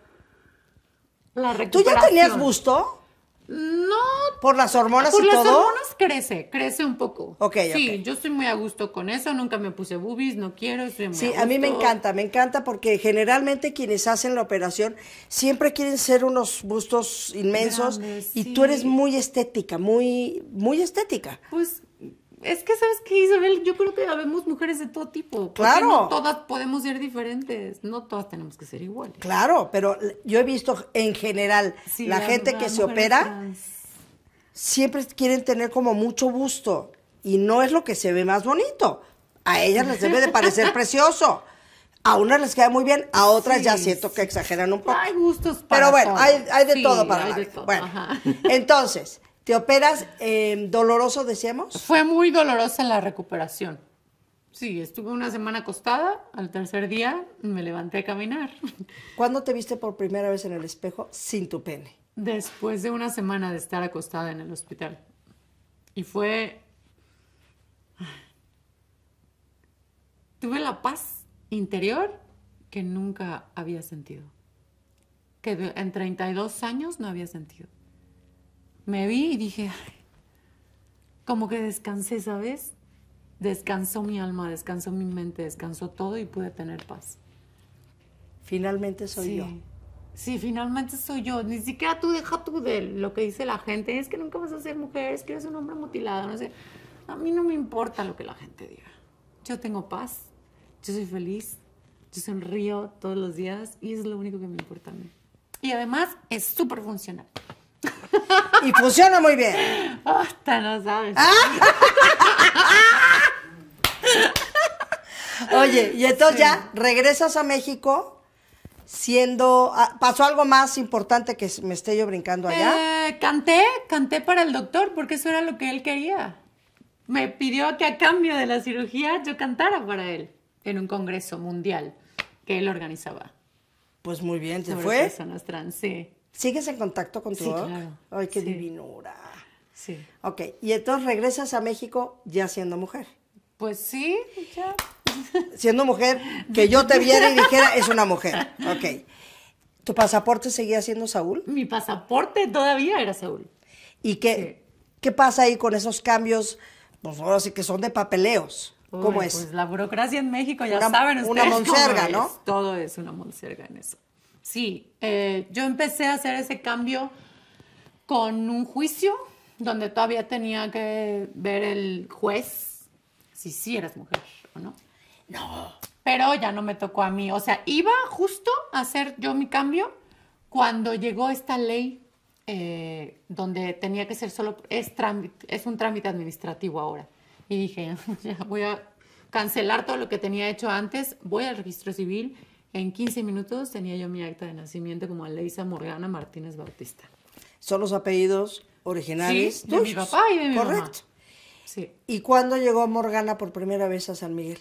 La recuperación. ¿Tú ya tenías gusto? No. ¿Por las hormonas y todo? Por las hormonas crece, crece un poco. Ok, Sí, yo estoy muy a gusto con eso, nunca me puse boobies, no quiero, estoy Sí, a, mí me encanta, me encanta porque generalmente quienes hacen la operación siempre quieren ser unos bustos inmensos y tú eres muy estética, muy, muy estética. Pues es que sabes que Isabel, yo creo que habemos mujeres de todo tipo. Claro. todas podemos ser diferentes, no todas tenemos que ser iguales. Claro, pero yo he visto en general la, gente que se opera siempre quieren tener como mucho gusto y no es lo que se ve más bonito. A ellas les debe de parecer precioso. A unas les queda muy bien, a otras ya siento que exageran un poco. Hay gustos para Pero bueno, Hay, de todo para hay Bueno, entonces, ¿Te operas em, doloroso, decíamos? Fue muy dolorosa la recuperación. Sí, estuve una semana acostada, al tercer día me levanté a caminar. ¿Cuándo te viste por primera vez en el espejo sin tu pene? Después de una semana de estar acostada en el hospital. Y fue... Tuve la paz interior que nunca había sentido, que en 32 años no había sentido me vi y dije, como que descansé, ¿sabes? Descansó mi alma, descansó mi mente, descansó todo y pude tener paz. Finalmente soy yo. Sí, finalmente soy yo. Ni siquiera tú deja tú de lo que dice la gente. Es que nunca vas a ser mujer, es que eres un hombre mutilado, no sé. A mí no me importa lo que la gente diga. Yo tengo paz, yo soy feliz, yo sonrío todos los días y es lo único que me importa a mí. Y además es súper funcional. Y funciona muy bien. Hasta no sabes. Ah. Oye, y entonces ya regresas a México siendo... Ah, ¿Pasó algo más importante que me esté yo brincando allá? Eh, canté, canté para el doctor porque eso era lo que él quería. Me pidió que a cambio de la cirugía yo cantara para él en un congreso mundial que él organizaba. Pues muy bien, ¿te fue. fue? Trans, sí. ¿Sigues en contacto con tu sí, Ay, qué divinura. Sí. Ok, y entonces regresas a México ya siendo mujer. Pues sí, ya. Siendo mujer, que yo te viera y dijera, es una mujer. Ok. ¿Tu pasaporte seguía siendo Saúl? Mi pasaporte todavía era Saúl. ¿Y qué, qué pasa ahí con esos cambios? por pues favor, que son de papeleos. ¿Cómo es? Pues la burocracia en México, ya saben ustedes. Una monserga, ¿no? Todo es una monserga en eso. Sí, eh, yo empecé a hacer ese cambio con un juicio donde todavía tenía que ver el juez si sí eras mujer o no. No. Pero ya no me tocó a mí. O sea, iba justo a hacer yo mi cambio cuando llegó esta ley eh, donde tenía que ser solo, es, un trámite administrativo ahora. Y dije, voy a cancelar todo lo que tenía hecho antes, voy al registro civil en 15 minutos tenía yo mi acta de nacimiento como Aleisa Morgana Martínez Bautista. Son los apellidos originales de mi papá y mi Correcto. Correcto. Sí. ¿Y cuándo llegó Morgana por primera vez a San Miguel?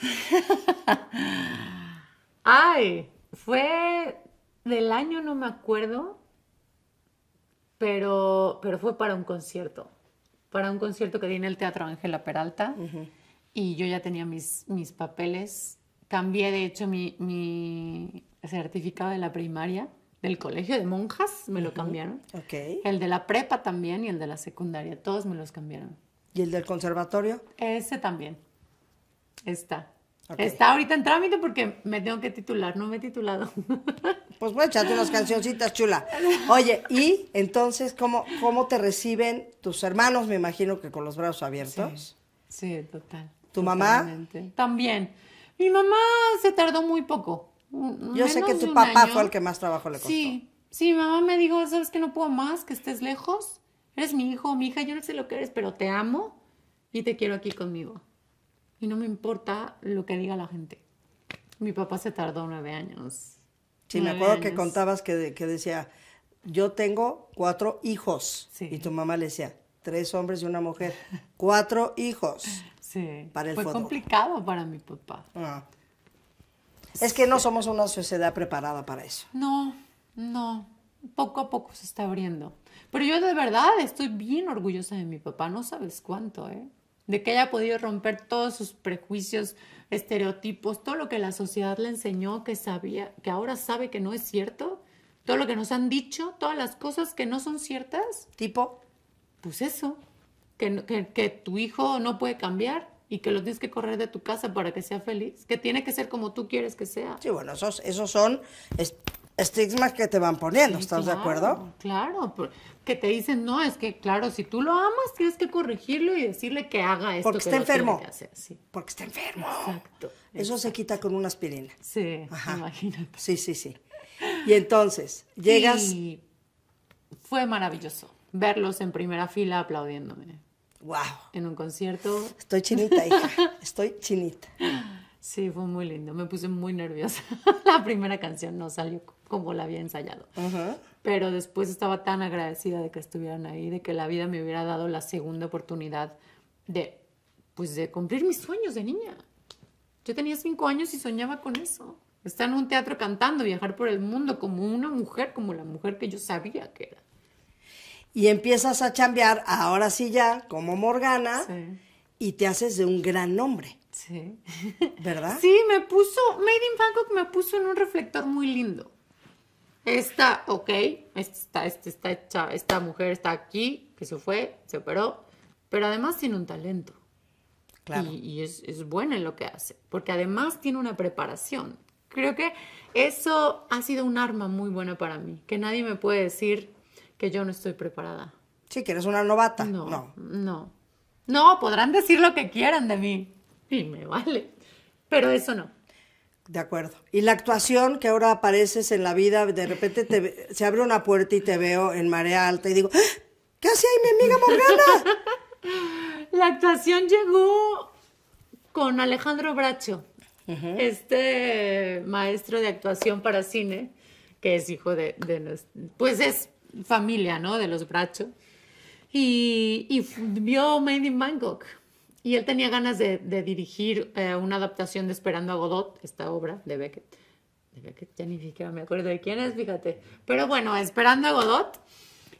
Ay, fue del año no me acuerdo, pero, pero fue para un concierto. Para un concierto que di en el Teatro Ángela Peralta. Y yo ya tenía mis, mis papeles cambié de hecho mi, certificado de la primaria, del colegio de monjas, me lo cambiaron. El de la prepa también y el de la secundaria, todos me los cambiaron. ¿Y el del conservatorio? Ese también. Está. Está ahorita en trámite porque me tengo que titular, no me he titulado. Pues voy a unas cancioncitas chula. Oye, y entonces, ¿cómo, ¿cómo te reciben tus hermanos? Me imagino que con los brazos abiertos. Sí, total. ¿Tu mamá? También. Mi mamá se tardó muy poco. Yo sé que tu papá fue el que más trabajo le costó. Sí, sí, mi mamá me dijo, sabes que no puedo más, que estés lejos. Eres mi hijo, mi hija, yo no sé lo que eres, pero te amo y te quiero aquí conmigo. Y no me importa lo que diga la gente. Mi papá se tardó nueve años. Sí, me acuerdo que contabas que, decía, yo tengo cuatro hijos. Y tu mamá le decía, tres hombres y una mujer. cuatro hijos. Fue complicado para mi papá. Ah. Es que no somos una sociedad preparada para eso. No, no. Poco a poco se está abriendo. Pero yo de verdad estoy bien orgullosa de mi papá, no sabes cuánto, ¿eh? De que haya podido romper todos sus prejuicios, estereotipos, todo lo que la sociedad le enseñó que sabía, que ahora sabe que no es cierto, todo lo que nos han dicho, todas las cosas que no son ciertas. Tipo, pues eso, que, tu hijo no puede cambiar y que lo tienes que correr de tu casa para que sea feliz, que tiene que ser como tú quieres que sea. Sí, bueno, esos, son estigmas que te van poniendo, ¿estás de acuerdo? Claro, que te dicen, no, es que claro, si tú lo amas, tienes que corregirlo y decirle que haga esto. Porque está enfermo. Porque está enfermo. Exacto, Eso se quita con una aspirina. Sí, imagínate. Sí, sí, sí. Y entonces, llegas... Y fue maravilloso verlos en primera fila aplaudiéndome ¡Wow! En un concierto. Estoy chinita, hija. Estoy chinita. Sí, fue muy lindo. Me puse muy nerviosa. la primera canción no salió como la había ensayado. Pero después estaba tan agradecida de que estuvieran ahí, de que la vida me hubiera dado la segunda oportunidad de, pues, de cumplir mis sueños de niña. Yo tenía cinco años y soñaba con eso. Estar en un teatro cantando, viajar por el mundo como una mujer, como la mujer que yo sabía que era y empiezas a chambear, ahora sí ya, como Morgana, y te haces de un gran nombre. Sí. ¿Verdad? Sí, me puso, Made in Bangkok me puso en un reflector muy lindo. Está, ok, esta, está esta, esta, mujer está aquí, que se fue, se operó, pero además tiene un talento. Claro. Y, es, es buena en lo que hace, porque además tiene una preparación. Creo que eso ha sido un arma muy buena para mí, que nadie me puede decir, que yo no estoy preparada. Sí, que una novata. No, no. No, podrán decir lo que quieran de mí. Y me vale. Pero eso no. De acuerdo. Y la actuación que ahora apareces en la vida, de repente se abre una puerta y te veo en marea alta y digo, ¡Ah! ¿qué hace ahí mi amiga Morgana? la actuación llegó con Alejandro Bracho, este maestro de actuación para cine, que es hijo de, de, pues es familia, ¿no? De los Bracho. Y, vio Made in Bangkok. Y él tenía ganas de, dirigir eh, una adaptación de Esperando a Godot, esta obra de Beckett. De Beckett, ya ni siquiera me acuerdo de quién es, fíjate. Pero bueno, Esperando a Godot.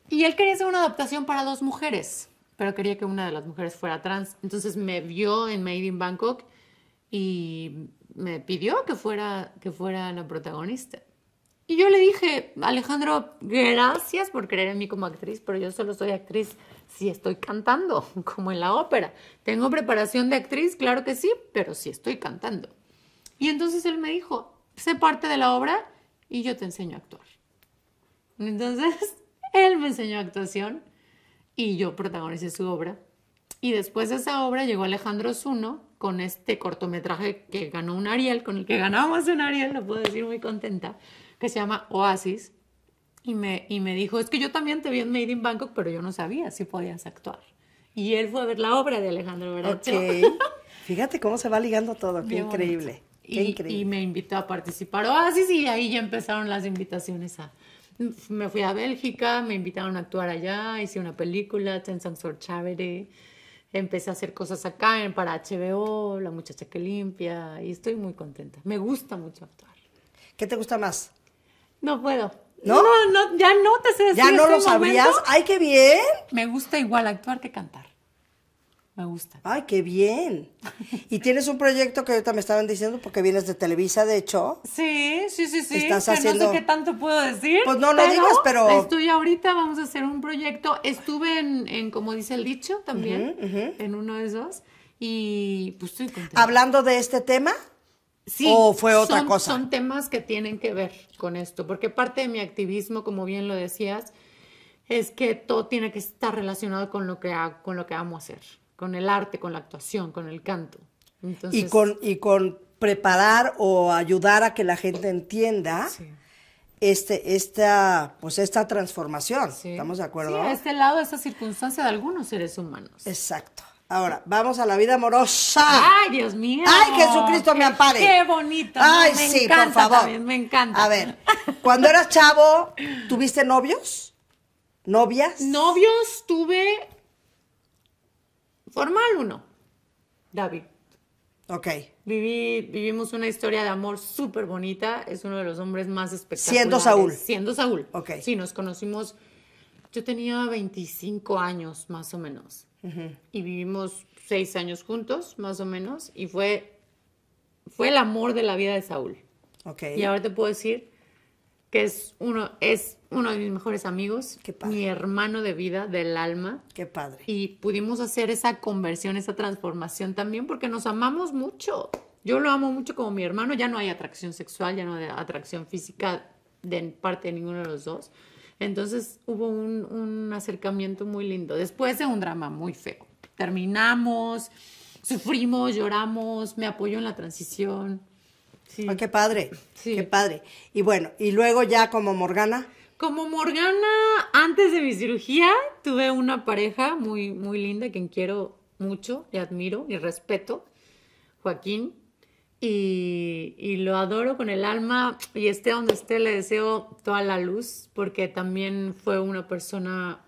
Y él quería hacer una adaptación para dos mujeres, pero quería que una de las mujeres fuera trans. Entonces me vio en Made in Bangkok y me pidió que fuera, que fuera la protagonista. Y yo le dije, Alejandro, gracias por creer en mí como actriz, pero yo solo soy actriz si estoy cantando, como en la ópera. Tengo preparación de actriz, claro que sí, pero si sí estoy cantando. Y entonces él me dijo, sé parte de la obra y yo te enseño a actuar. Entonces, él me enseñó actuación y yo protagonicé su obra. Y después de esa obra llegó Alejandro Zuno con este cortometraje que ganó un Ariel, con el que ganamos un Ariel, lo puedo decir muy contenta que se llama Oasis y me, y me dijo, es que yo también te vi en Made in Bangkok, pero yo no sabía si podías actuar. Y él fue a ver la obra de Alejandro Bracho. Fíjate cómo se va ligando todo, qué increíble. y, y me invitó a participar Oasis y ahí ya empezaron las invitaciones a, me fui a Bélgica, me invitaron a actuar allá, hice una película, Ten Sansor Chávere, empecé a hacer cosas acá para HBO, La Muchacha que Limpia, y estoy muy contenta. Me gusta mucho actuar. ¿Qué te gusta más? No puedo. ¿No? No, ya no te sé decir ¿Ya no este lo sabías? ¡Ay, qué bien! Me gusta igual actuar que cantar. Me gusta. ¡Ay, qué bien! y tienes un proyecto que ahorita me estaban diciendo porque vienes de Televisa, de hecho. Sí, sí, sí, sí. Estás haciendo... qué tanto puedo decir. Pues no no digas, pero... Estoy ahorita, vamos a hacer un proyecto. Estuve en, como dice el dicho, también, en uno de esos. Y pues estoy contenta. Hablando de este tema... ¿O fue otra cosa? Son temas que tienen que ver con esto, porque parte de mi activismo, como bien lo decías, es que todo tiene que estar relacionado con lo que, hago, con lo que amo hacer, con el arte, con la actuación, con el canto. y, con, y con preparar o ayudar a que la gente entienda. este, esta, pues esta transformación. ¿Estamos de acuerdo? Sí, este lado, esta circunstancia de algunos seres humanos. Exacto. Ahora, vamos a la vida amorosa. ¡Ay, Dios mío! ¡Ay, Jesucristo me ampare! ¡Qué bonito! ¡Ay, sí, por favor! me encanta. A ver, cuando eras chavo, ¿tuviste novios? ¿Novias? Novios tuve. Formal uno. David. Ok. vivimos una historia de amor súper bonita. Es uno de los hombres más espectaculares. Siendo Saúl. Siendo Saúl. Ok. Sí, nos conocimos. Yo tenía 25 años, más o menos y vivimos seis años juntos, más o menos, y fue, fue el amor de la vida de Saúl. Okay. Y ahora te puedo decir que es uno, es uno de mis mejores amigos, mi hermano de vida, del alma. Qué padre. Y pudimos hacer esa conversión, esa transformación también, porque nos amamos mucho. Yo lo amo mucho como mi hermano, ya no hay atracción sexual, ya no hay atracción física de parte de ninguno de los dos entonces hubo un, acercamiento muy lindo, después de un drama muy feo. Terminamos, sufrimos, lloramos, me apoyo en la transición. Sí. Ah, qué padre, qué padre. Y bueno, y luego ya como Morgana. Como Morgana, antes de mi cirugía, tuve una pareja muy, muy linda, quien quiero mucho, y admiro y respeto, Joaquín y, lo adoro con el alma y esté donde esté, le deseo toda la luz porque también fue una persona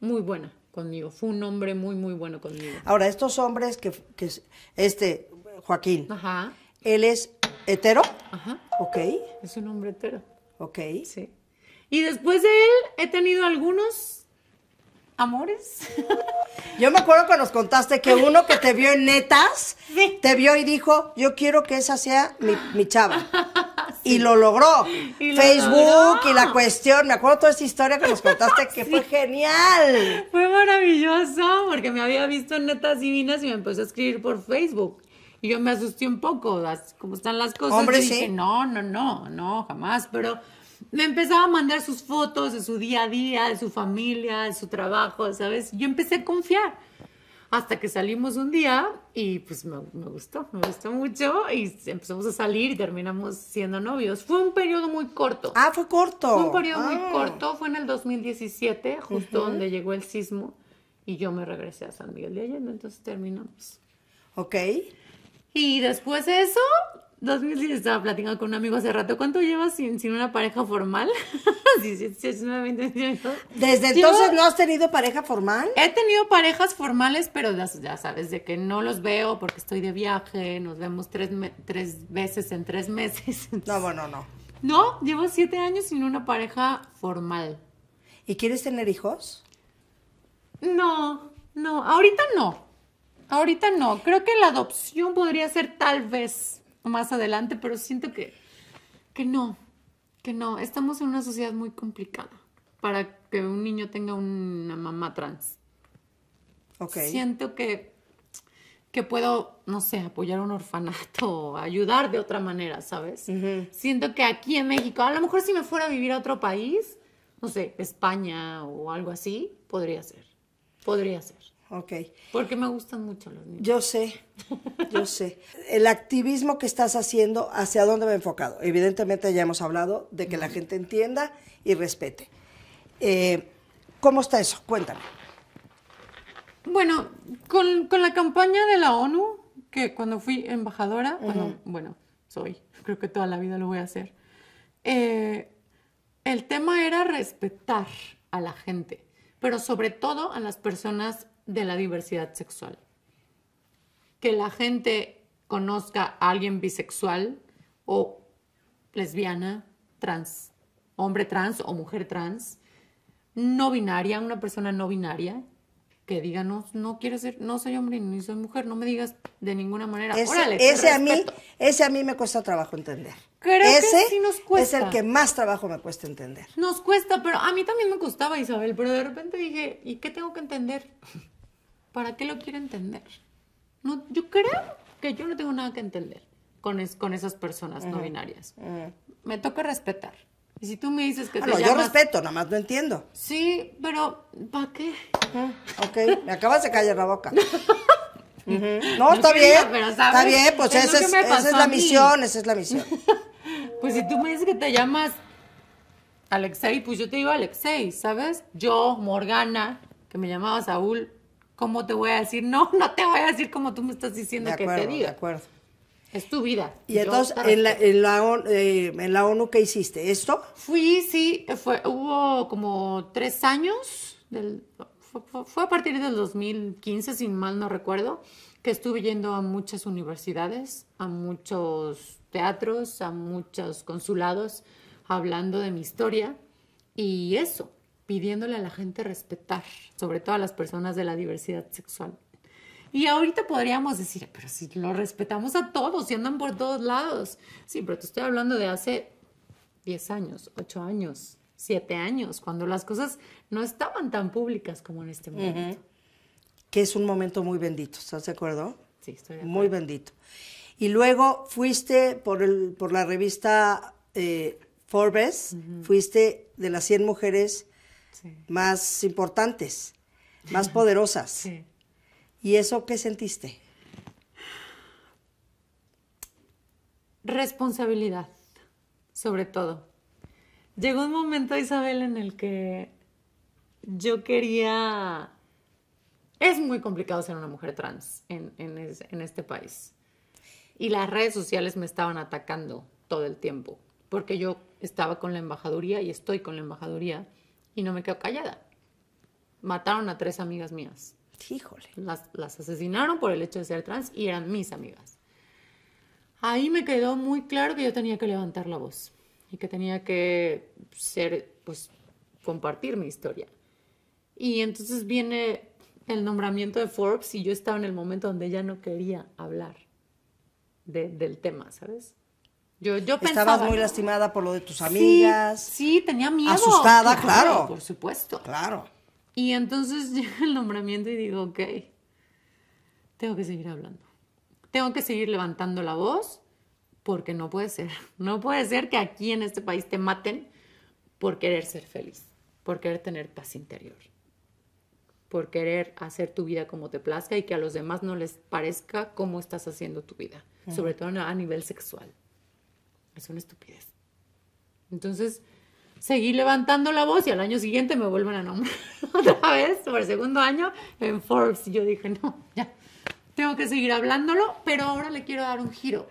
muy buena conmigo, fue un hombre muy, muy bueno conmigo. Ahora, estos hombres que, este, Joaquín, Ajá. él es hetero, Ajá. ok. Es un hombre hetero. Ok. Sí. Y después de él he tenido algunos amores. Yo me acuerdo que nos contaste que uno que te vio en netas, te vio y dijo, yo quiero que esa sea mi, chava. Y lo logró. Facebook y la cuestión. Me acuerdo toda esa historia que nos contaste que fue genial. Fue maravilloso porque me había visto en netas divinas y me empezó a escribir por Facebook. Y yo me asusté un poco, ¿Cómo como están las cosas. Hombre, sí. no, no, no, no, jamás. Pero me empezaba a mandar sus fotos de su día a día, de su familia, de su trabajo, ¿sabes? Yo empecé a confiar. Hasta que salimos un día y pues me, gustó, me gustó mucho y empezamos a salir y terminamos siendo novios. Fue un periodo muy corto. Ah, fue corto. Fue un periodo muy ah. corto, fue en el 2017, justo donde llegó el sismo y yo me regresé a San Miguel de Allende, entonces terminamos. Ok. Y después de eso, 2010 estaba platicando con un amigo hace rato. ¿Cuánto llevas sin, una pareja formal? Desde entonces no has tenido pareja formal. He tenido parejas formales, pero ya sabes, de que no los veo porque estoy de viaje, nos vemos tres, tres veces en tres meses. no, bueno, no. No, llevo siete años sin una pareja formal. ¿Y quieres tener hijos? No, no, ahorita no. Ahorita no. Creo que la adopción podría ser tal vez más adelante, pero siento que, que no, que no. Estamos en una sociedad muy complicada para que un niño tenga una mamá trans. Okay. Siento que, que puedo, no sé, apoyar un orfanato, o ayudar de otra manera, ¿sabes? Siento que aquí en México, a lo mejor si me fuera a vivir a otro país, no sé, España o algo así, podría ser. Podría ser ok. Porque me gustan mucho los niños. Yo sé, yo sé. El activismo que estás haciendo, ¿hacia dónde va enfocado? Evidentemente ya hemos hablado de que la gente entienda y respete. Eh, ¿Cómo está eso? Cuéntame. Bueno, con, la campaña de la ONU, que cuando fui embajadora, bueno, bueno, soy, creo que toda la vida lo voy a hacer, eh, el tema era respetar a la gente, pero sobre todo a las personas de la diversidad sexual. Que la gente conozca a alguien bisexual o lesbiana, trans, hombre trans o mujer trans, no binaria, una persona no binaria, que diga, no, no quiero ser, no soy hombre ni soy mujer, no me digas de ninguna manera. Ese, a mí, ese a mí me cuesta trabajo entender. Creo que sí nos cuesta. Es el que más trabajo me cuesta entender. Nos cuesta, pero a mí también me costaba, Isabel, pero de repente dije, ¿y qué tengo que entender? ¿para qué lo quiere entender? No, yo creo que yo no tengo nada que entender con, con esas personas no binarias. Me toca respetar. Y si tú me dices que te ah, no, Bueno, yo respeto, nada más no entiendo. Sí, pero ¿para qué? Ok, me acabas de callar la boca. No, está bien. está bien, pues esa es la misión, esa es la misión. pues si tú me dices que te llamas Alexei, pues yo te digo Alexei, ¿sabes? Yo, Morgana, que me llamaba Saúl, ¿Cómo te voy a decir? No, no te voy a decir como tú me estás diciendo que te diga. De acuerdo. Es tu vida. Y entonces, en la, en, la ONU, eh, ¿qué hiciste? ¿Esto? Fui, sí, fue, hubo como tres años, del, fue, fue, a partir del 2015, si mal no recuerdo, que estuve yendo a muchas universidades, a muchos teatros, a muchos consulados, hablando de mi historia y eso pidiéndole a la gente respetar, sobre todo a las personas de la diversidad sexual. Y ahorita podríamos decir, pero si lo respetamos a todos si andan por todos lados. Sí, pero te estoy hablando de hace 10 años, 8 años, 7 años, cuando las cosas no estaban tan públicas como en este momento. Que es un momento muy bendito, ¿estás de acuerdo? Sí, estoy de acuerdo. Muy bendito. Y luego fuiste por, el, por la revista eh, Forbes, fuiste de las 100 mujeres más importantes, más poderosas. ¿Y eso qué sentiste? Responsabilidad, sobre todo. Llegó un momento, Isabel, en el que yo quería... Es muy complicado ser una mujer trans en, en este país. Y las redes sociales me estaban atacando todo el tiempo, porque yo estaba con la embajaduría y estoy con la embajaduría y no me quedo callada. Mataron a tres amigas mías. Híjole. Las, las asesinaron por el hecho de ser trans y eran mis amigas. Ahí me quedó muy claro que yo tenía que levantar la voz y que tenía que ser, pues, compartir mi historia. Y entonces viene el nombramiento de Forbes y yo estaba en el momento donde ya no quería hablar del tema, ¿sabes? Yo, yo Estabas pensaba. muy lastimada por lo de tus amigas. Sí, tenía miedo. Asustada, claro, Por supuesto. Claro. Y entonces llega el nombramiento y digo, ok, tengo que seguir hablando. Tengo que seguir levantando la voz porque no puede ser. No puede ser que aquí en este país te maten por querer ser feliz, por querer tener paz interior, por querer hacer tu vida como te plazca y que a los demás no les parezca cómo estás haciendo tu vida, sobre todo a nivel sexual es una estupidez. Entonces, seguí levantando la voz y al año siguiente me vuelven a nombrar otra vez, por segundo año, en Forbes. Y yo dije, no, ya, tengo que seguir hablándolo, pero ahora le quiero dar un giro.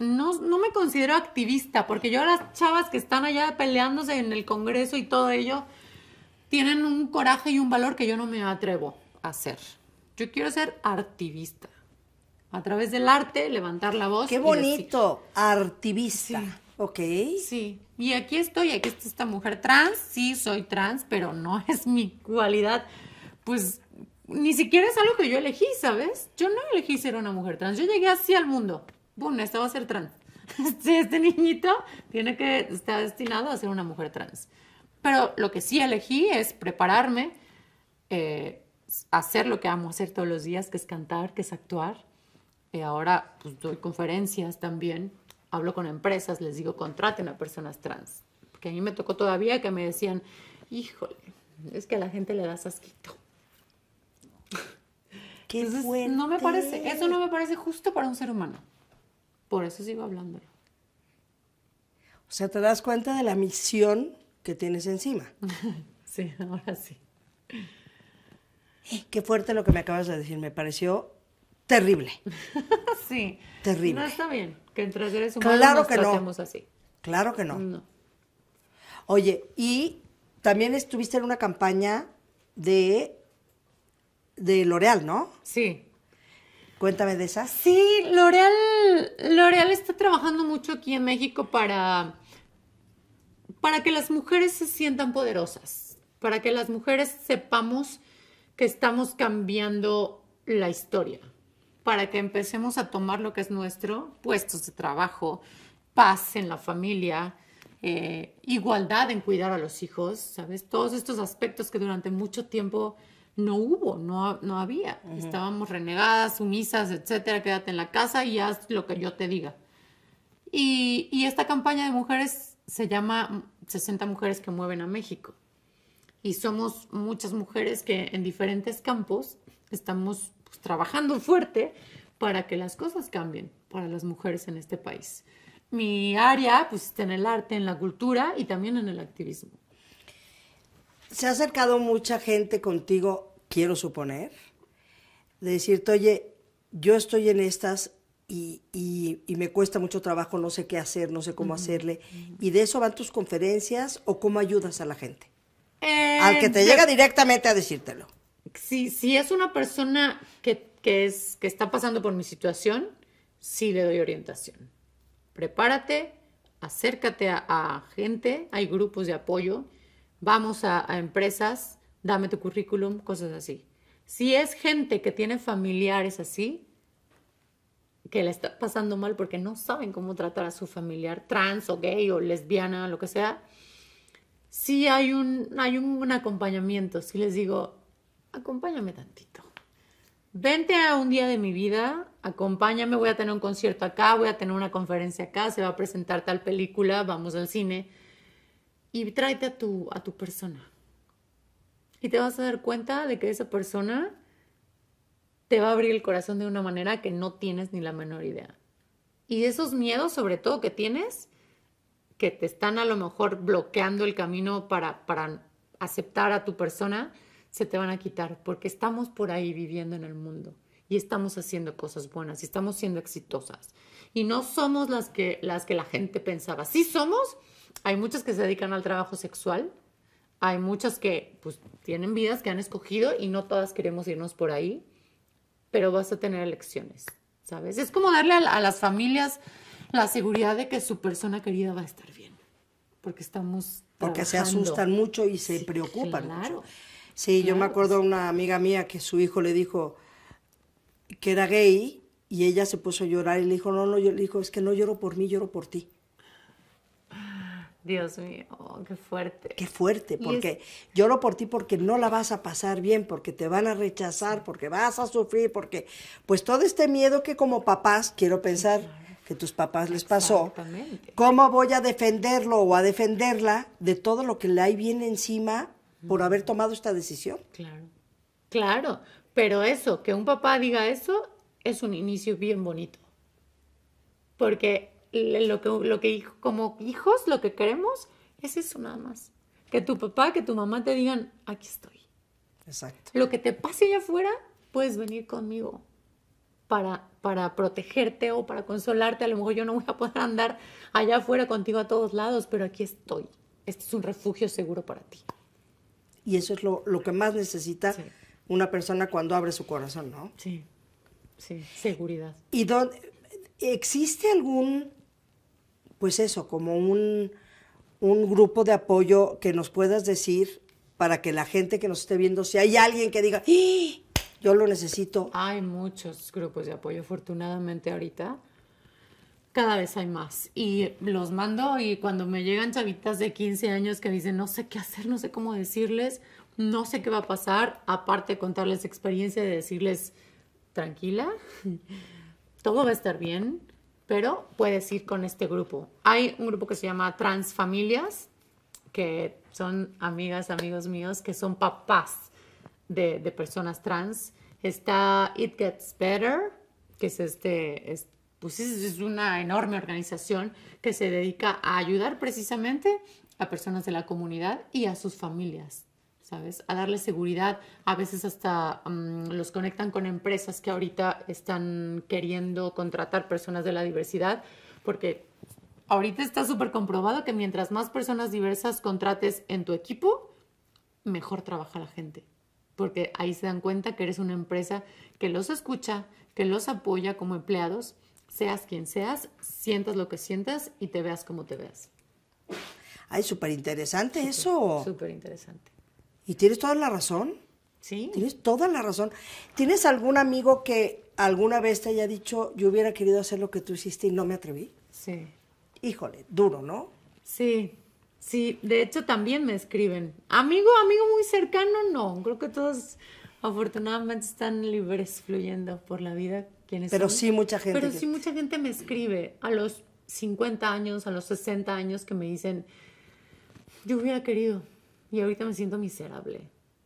No, no me considero activista, porque yo las chavas que están allá peleándose en el Congreso y todo ello, tienen un coraje y un valor que yo no me atrevo a hacer. Yo quiero ser activista a través del arte levantar la voz. Qué bonito, artivista. Ok. Sí, y aquí estoy, aquí está esta mujer trans, sí, soy trans, pero no es mi cualidad, pues ni siquiera es algo que yo elegí, ¿sabes? Yo no elegí ser una mujer trans, yo llegué así al mundo, bueno esta va a ser trans. Este, este niñito tiene que Está destinado a ser una mujer trans. Pero lo que sí elegí es prepararme, eh, hacer lo que amo hacer todos los días, que es cantar, que es actuar, y eh, ahora pues, doy conferencias también, hablo con empresas, les digo, contraten a personas trans. Porque a mí me tocó todavía que me decían, híjole, es que a la gente le das asquito. Qué no me parece, eso no me parece justo para un ser humano. Por eso sigo hablándolo. O sea, te das cuenta de la misión que tienes encima. sí, ahora sí. Eh, qué fuerte lo que me acabas de decir, me pareció terrible. sí. Terrible. No está bien que entre seres humanos claro que así. Claro que no. Oye, y también estuviste en una campaña de, de L'Oreal, ¿no? Sí. Cuéntame de esa. Sí, L'Oreal, L'Oreal está trabajando mucho aquí en México para, para que las mujeres se sientan poderosas, para que las mujeres sepamos que estamos cambiando la historia para que empecemos a tomar lo que es nuestro, puestos de trabajo, paz en la familia, eh, igualdad en cuidar a los hijos, ¿sabes? Todos estos aspectos que durante mucho tiempo no hubo, no, no había. Estábamos renegadas, sumisas, etcétera, quédate en la casa y haz lo que yo te diga. Y, y esta campaña de mujeres se llama 60 mujeres que mueven a México. Y somos muchas mujeres que en diferentes campos estamos pues, trabajando fuerte para que las cosas cambien para las mujeres en este país. Mi área pues, está en el arte, en la cultura y también en el activismo. Se ha acercado mucha gente contigo, quiero suponer, de decirte, oye, yo estoy en estas y, me cuesta mucho trabajo, no sé qué hacer, no sé cómo hacerle. ¿Y de eso van tus conferencias o cómo ayudas a la gente? Al que te eh, llega directamente a decírtelo si, es una persona que, está pasando por mi situación, sí le doy orientación. Prepárate, acércate a, gente, hay grupos de apoyo, vamos a, empresas, dame tu currículum, cosas así. Si es gente que tiene familiares así, que le está pasando mal porque no saben cómo tratar a su familiar trans o gay o lesbiana, lo que sea, sí hay un acompañamiento. Si les digo, acompáñame tantito. Vente a un día de mi vida, acompáñame, voy a tener un concierto acá, voy a tener una conferencia acá, se va a presentar tal película, vamos al cine y tráete a tu, a tu persona. Y te vas a dar cuenta de que esa persona te va a abrir el corazón de una manera que no tienes ni la menor idea. Y esos miedos, sobre todo, que tienes, que te están a lo mejor bloqueando el camino para, para aceptar a tu persona, se te van a quitar porque estamos por ahí viviendo en el mundo y estamos haciendo cosas buenas y estamos siendo exitosas. Y no somos las que, las que la gente pensaba. Sí somos, hay muchas que se dedican al trabajo sexual, hay muchas que pues tienen vidas que han escogido y no todas queremos irnos por ahí, pero vas a tener elecciones, ¿sabes? Es como darle a, las familias la seguridad de que su persona querida va a estar bien, porque estamos... Porque se asustan mucho y se sí, preocupan. Claro. Sí, yo me acuerdo a una amiga mía que su hijo le dijo que era gay y ella se puso a llorar y le dijo, no, no, yo le dijo, es que no lloro por mí, lloro por ti. Dios mío, qué fuerte. Qué fuerte, porque lloro por ti porque no la vas a pasar bien, porque te van a rechazar, porque vas a sufrir, porque pues todo este miedo que como papás, quiero pensar que tus papás les pasó, ¿cómo voy a defenderlo o a defenderla de todo lo que le hay bien encima por haber tomado esta decisión. Claro, claro, pero eso, que un papá diga eso, es un inicio bien bonito. Porque lo que, lo que como hijos, lo que queremos es eso nada más. Que tu papá, que tu mamá te digan, aquí estoy. Exacto. Lo que te pase allá afuera, puedes venir conmigo para, para protegerte o para consolarte. A lo mejor yo no voy a poder andar allá afuera contigo a todos lados, pero aquí estoy. Este es un refugio seguro para ti. Y eso es lo, que más necesita una persona cuando abre su corazón, ¿no? Sí, sí, seguridad. ¿Y dónde, existe algún, pues eso, como un, grupo de apoyo que nos puedas decir para que la gente que nos esté viendo, si hay alguien que diga, y ¡Ah! yo lo necesito. Hay muchos grupos de apoyo, afortunadamente ahorita cada vez hay más. Y los mando y cuando me llegan chavitas de 15 años que dicen, no sé qué hacer, no sé cómo decirles, no sé qué va a pasar, aparte de contarles experiencia de decirles, tranquila, todo va a estar bien, pero puedes ir con este grupo. Hay un grupo que se llama Transfamilias, que son amigas, amigos míos, que son papás de, de personas trans. Está It Gets Better, que es este, este pues es, una enorme organización que se dedica a ayudar precisamente a personas de la comunidad y a sus familias. ¿sabes? A darle seguridad. A veces hasta mm, los conectan con empresas que ahorita están queriendo contratar personas de la diversidad, porque ahorita está súper comprobado que mientras más personas diversas contrates en tu equipo, mejor trabaja la gente, porque ahí se dan cuenta que eres una empresa que los escucha, que los apoya como empleados seas quien seas, sientas lo que sientas y te veas como te veas. Ay, súper interesante eso. Súper interesante. Y tienes toda la razón. Sí. Tienes toda la razón. ¿Tienes algún amigo que alguna vez te haya dicho, yo hubiera querido hacer lo que tú hiciste y no me atreví? Sí. Híjole, duro, ¿no? Sí, sí. De hecho, también me escriben. Amigo, amigo muy cercano, no. Creo que todos afortunadamente están libres fluyendo por la vida pero sí mucha gente. Pero sí mucha gente me escribe a los 50 años, a los 60 años que me dicen, yo hubiera querido y ahorita me siento miserable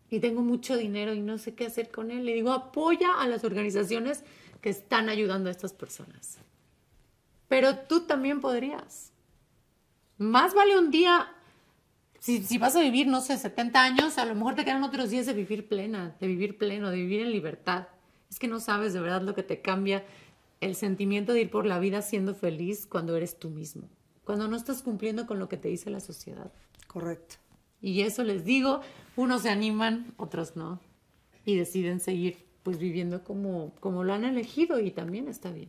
y tengo mucho dinero y no sé qué hacer con él. Le digo, apoya a las organizaciones que están ayudando a estas personas. Pero tú también podrías. Más vale un día, si, si vas a vivir, no sé, 70 años, a lo mejor te quedan otros días de vivir plena, de vivir pleno, de vivir en libertad. Es que no sabes de verdad lo que te cambia el sentimiento de ir por la vida siendo feliz cuando eres tú mismo, cuando no estás cumpliendo con lo que te dice la sociedad. Correcto. Y eso les digo, unos se animan, otros no, y deciden seguir pues viviendo como, como lo han elegido y también está bien.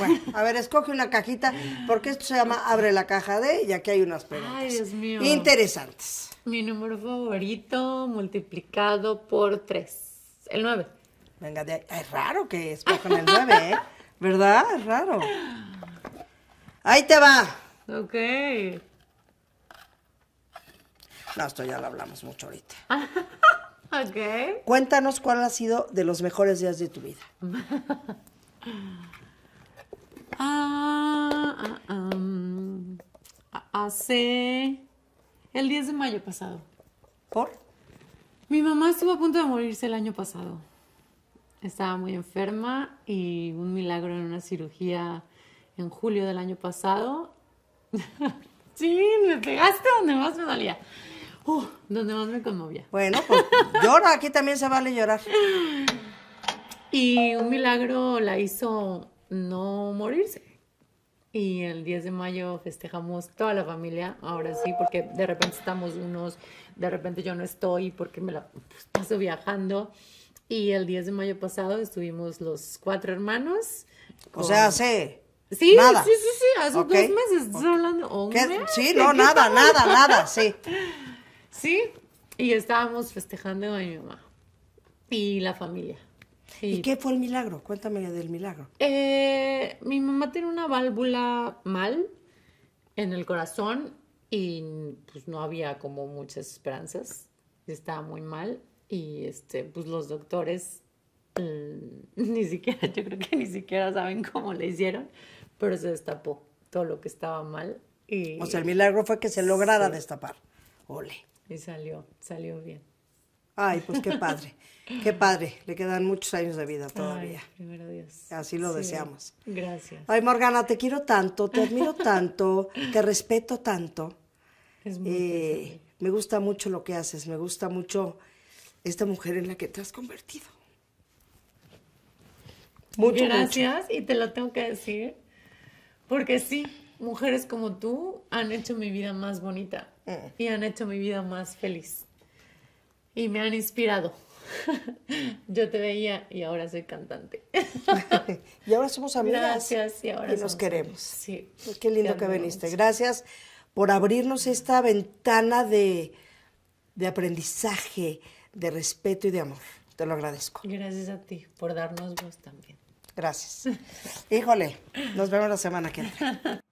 bueno, a ver, escoge una cajita, porque esto se llama Abre la caja de, y aquí hay unas preguntas. Interesantes. Mi número favorito multiplicado por tres el 9. Venga, de, ahí. es raro que escojan el 9, ¿eh? ¿Verdad? Es raro. Ahí te va. Ok. No, esto ya lo hablamos mucho ahorita. ok. Cuéntanos cuál ha sido de los mejores días de tu vida. ah, ah hace el 10 de mayo pasado. ¿Por? Mi mamá estuvo a punto de morirse el año pasado. Estaba muy enferma y un milagro en una cirugía en julio del año pasado. sí, me pegaste donde más me dolía. donde más me conmovía. Bueno, pues llora, aquí también se vale llorar. Y un milagro la hizo no morirse y el 10 de mayo festejamos toda la familia, ahora sí, porque de repente estamos unos, de repente yo no estoy porque me la pues, paso viajando. Y el 10 de mayo pasado estuvimos los cuatro hermanos. O sea, hace... Sí, nada. sí, sí, sí, hace dos meses. hablando? sí, no, nada, nada, nada, sí. Sí, y estábamos festejando a mi mamá y la familia. ¿Y qué fue el milagro? Cuéntame del milagro. Eh, mi mamá tiene una válvula mal en el corazón y pues no había como muchas esperanzas. Estaba muy mal y este, pues los doctores mm, ni siquiera, yo creo que ni siquiera saben cómo le hicieron, pero se destapó todo lo que estaba mal. Y, o sea, el milagro fue que se lograra destapar. Ole. Y salió, salió bien. Ay, pues qué padre. Qué padre, le quedan muchos años de vida todavía. Así lo deseamos. Gracias. Ay, Morgana, te quiero tanto, te admiro tanto, te respeto tanto. Eh, me gusta mucho lo que haces, me gusta mucho esta mujer en la que te has convertido. Muchas gracias y te lo tengo que decir, porque sí, mujeres como tú han hecho mi vida más bonita mm. y han hecho mi vida más feliz y me han inspirado. Yo te veía y ahora soy cantante. y ahora somos amigas. y nos queremos. Sí. Pues qué lindo que viniste. Gracias por abrirnos esta ventana de, de aprendizaje, de respeto y de amor. Te lo agradezco. Gracias a ti por darnos voz también. Gracias. Híjole, nos vemos la semana que entra.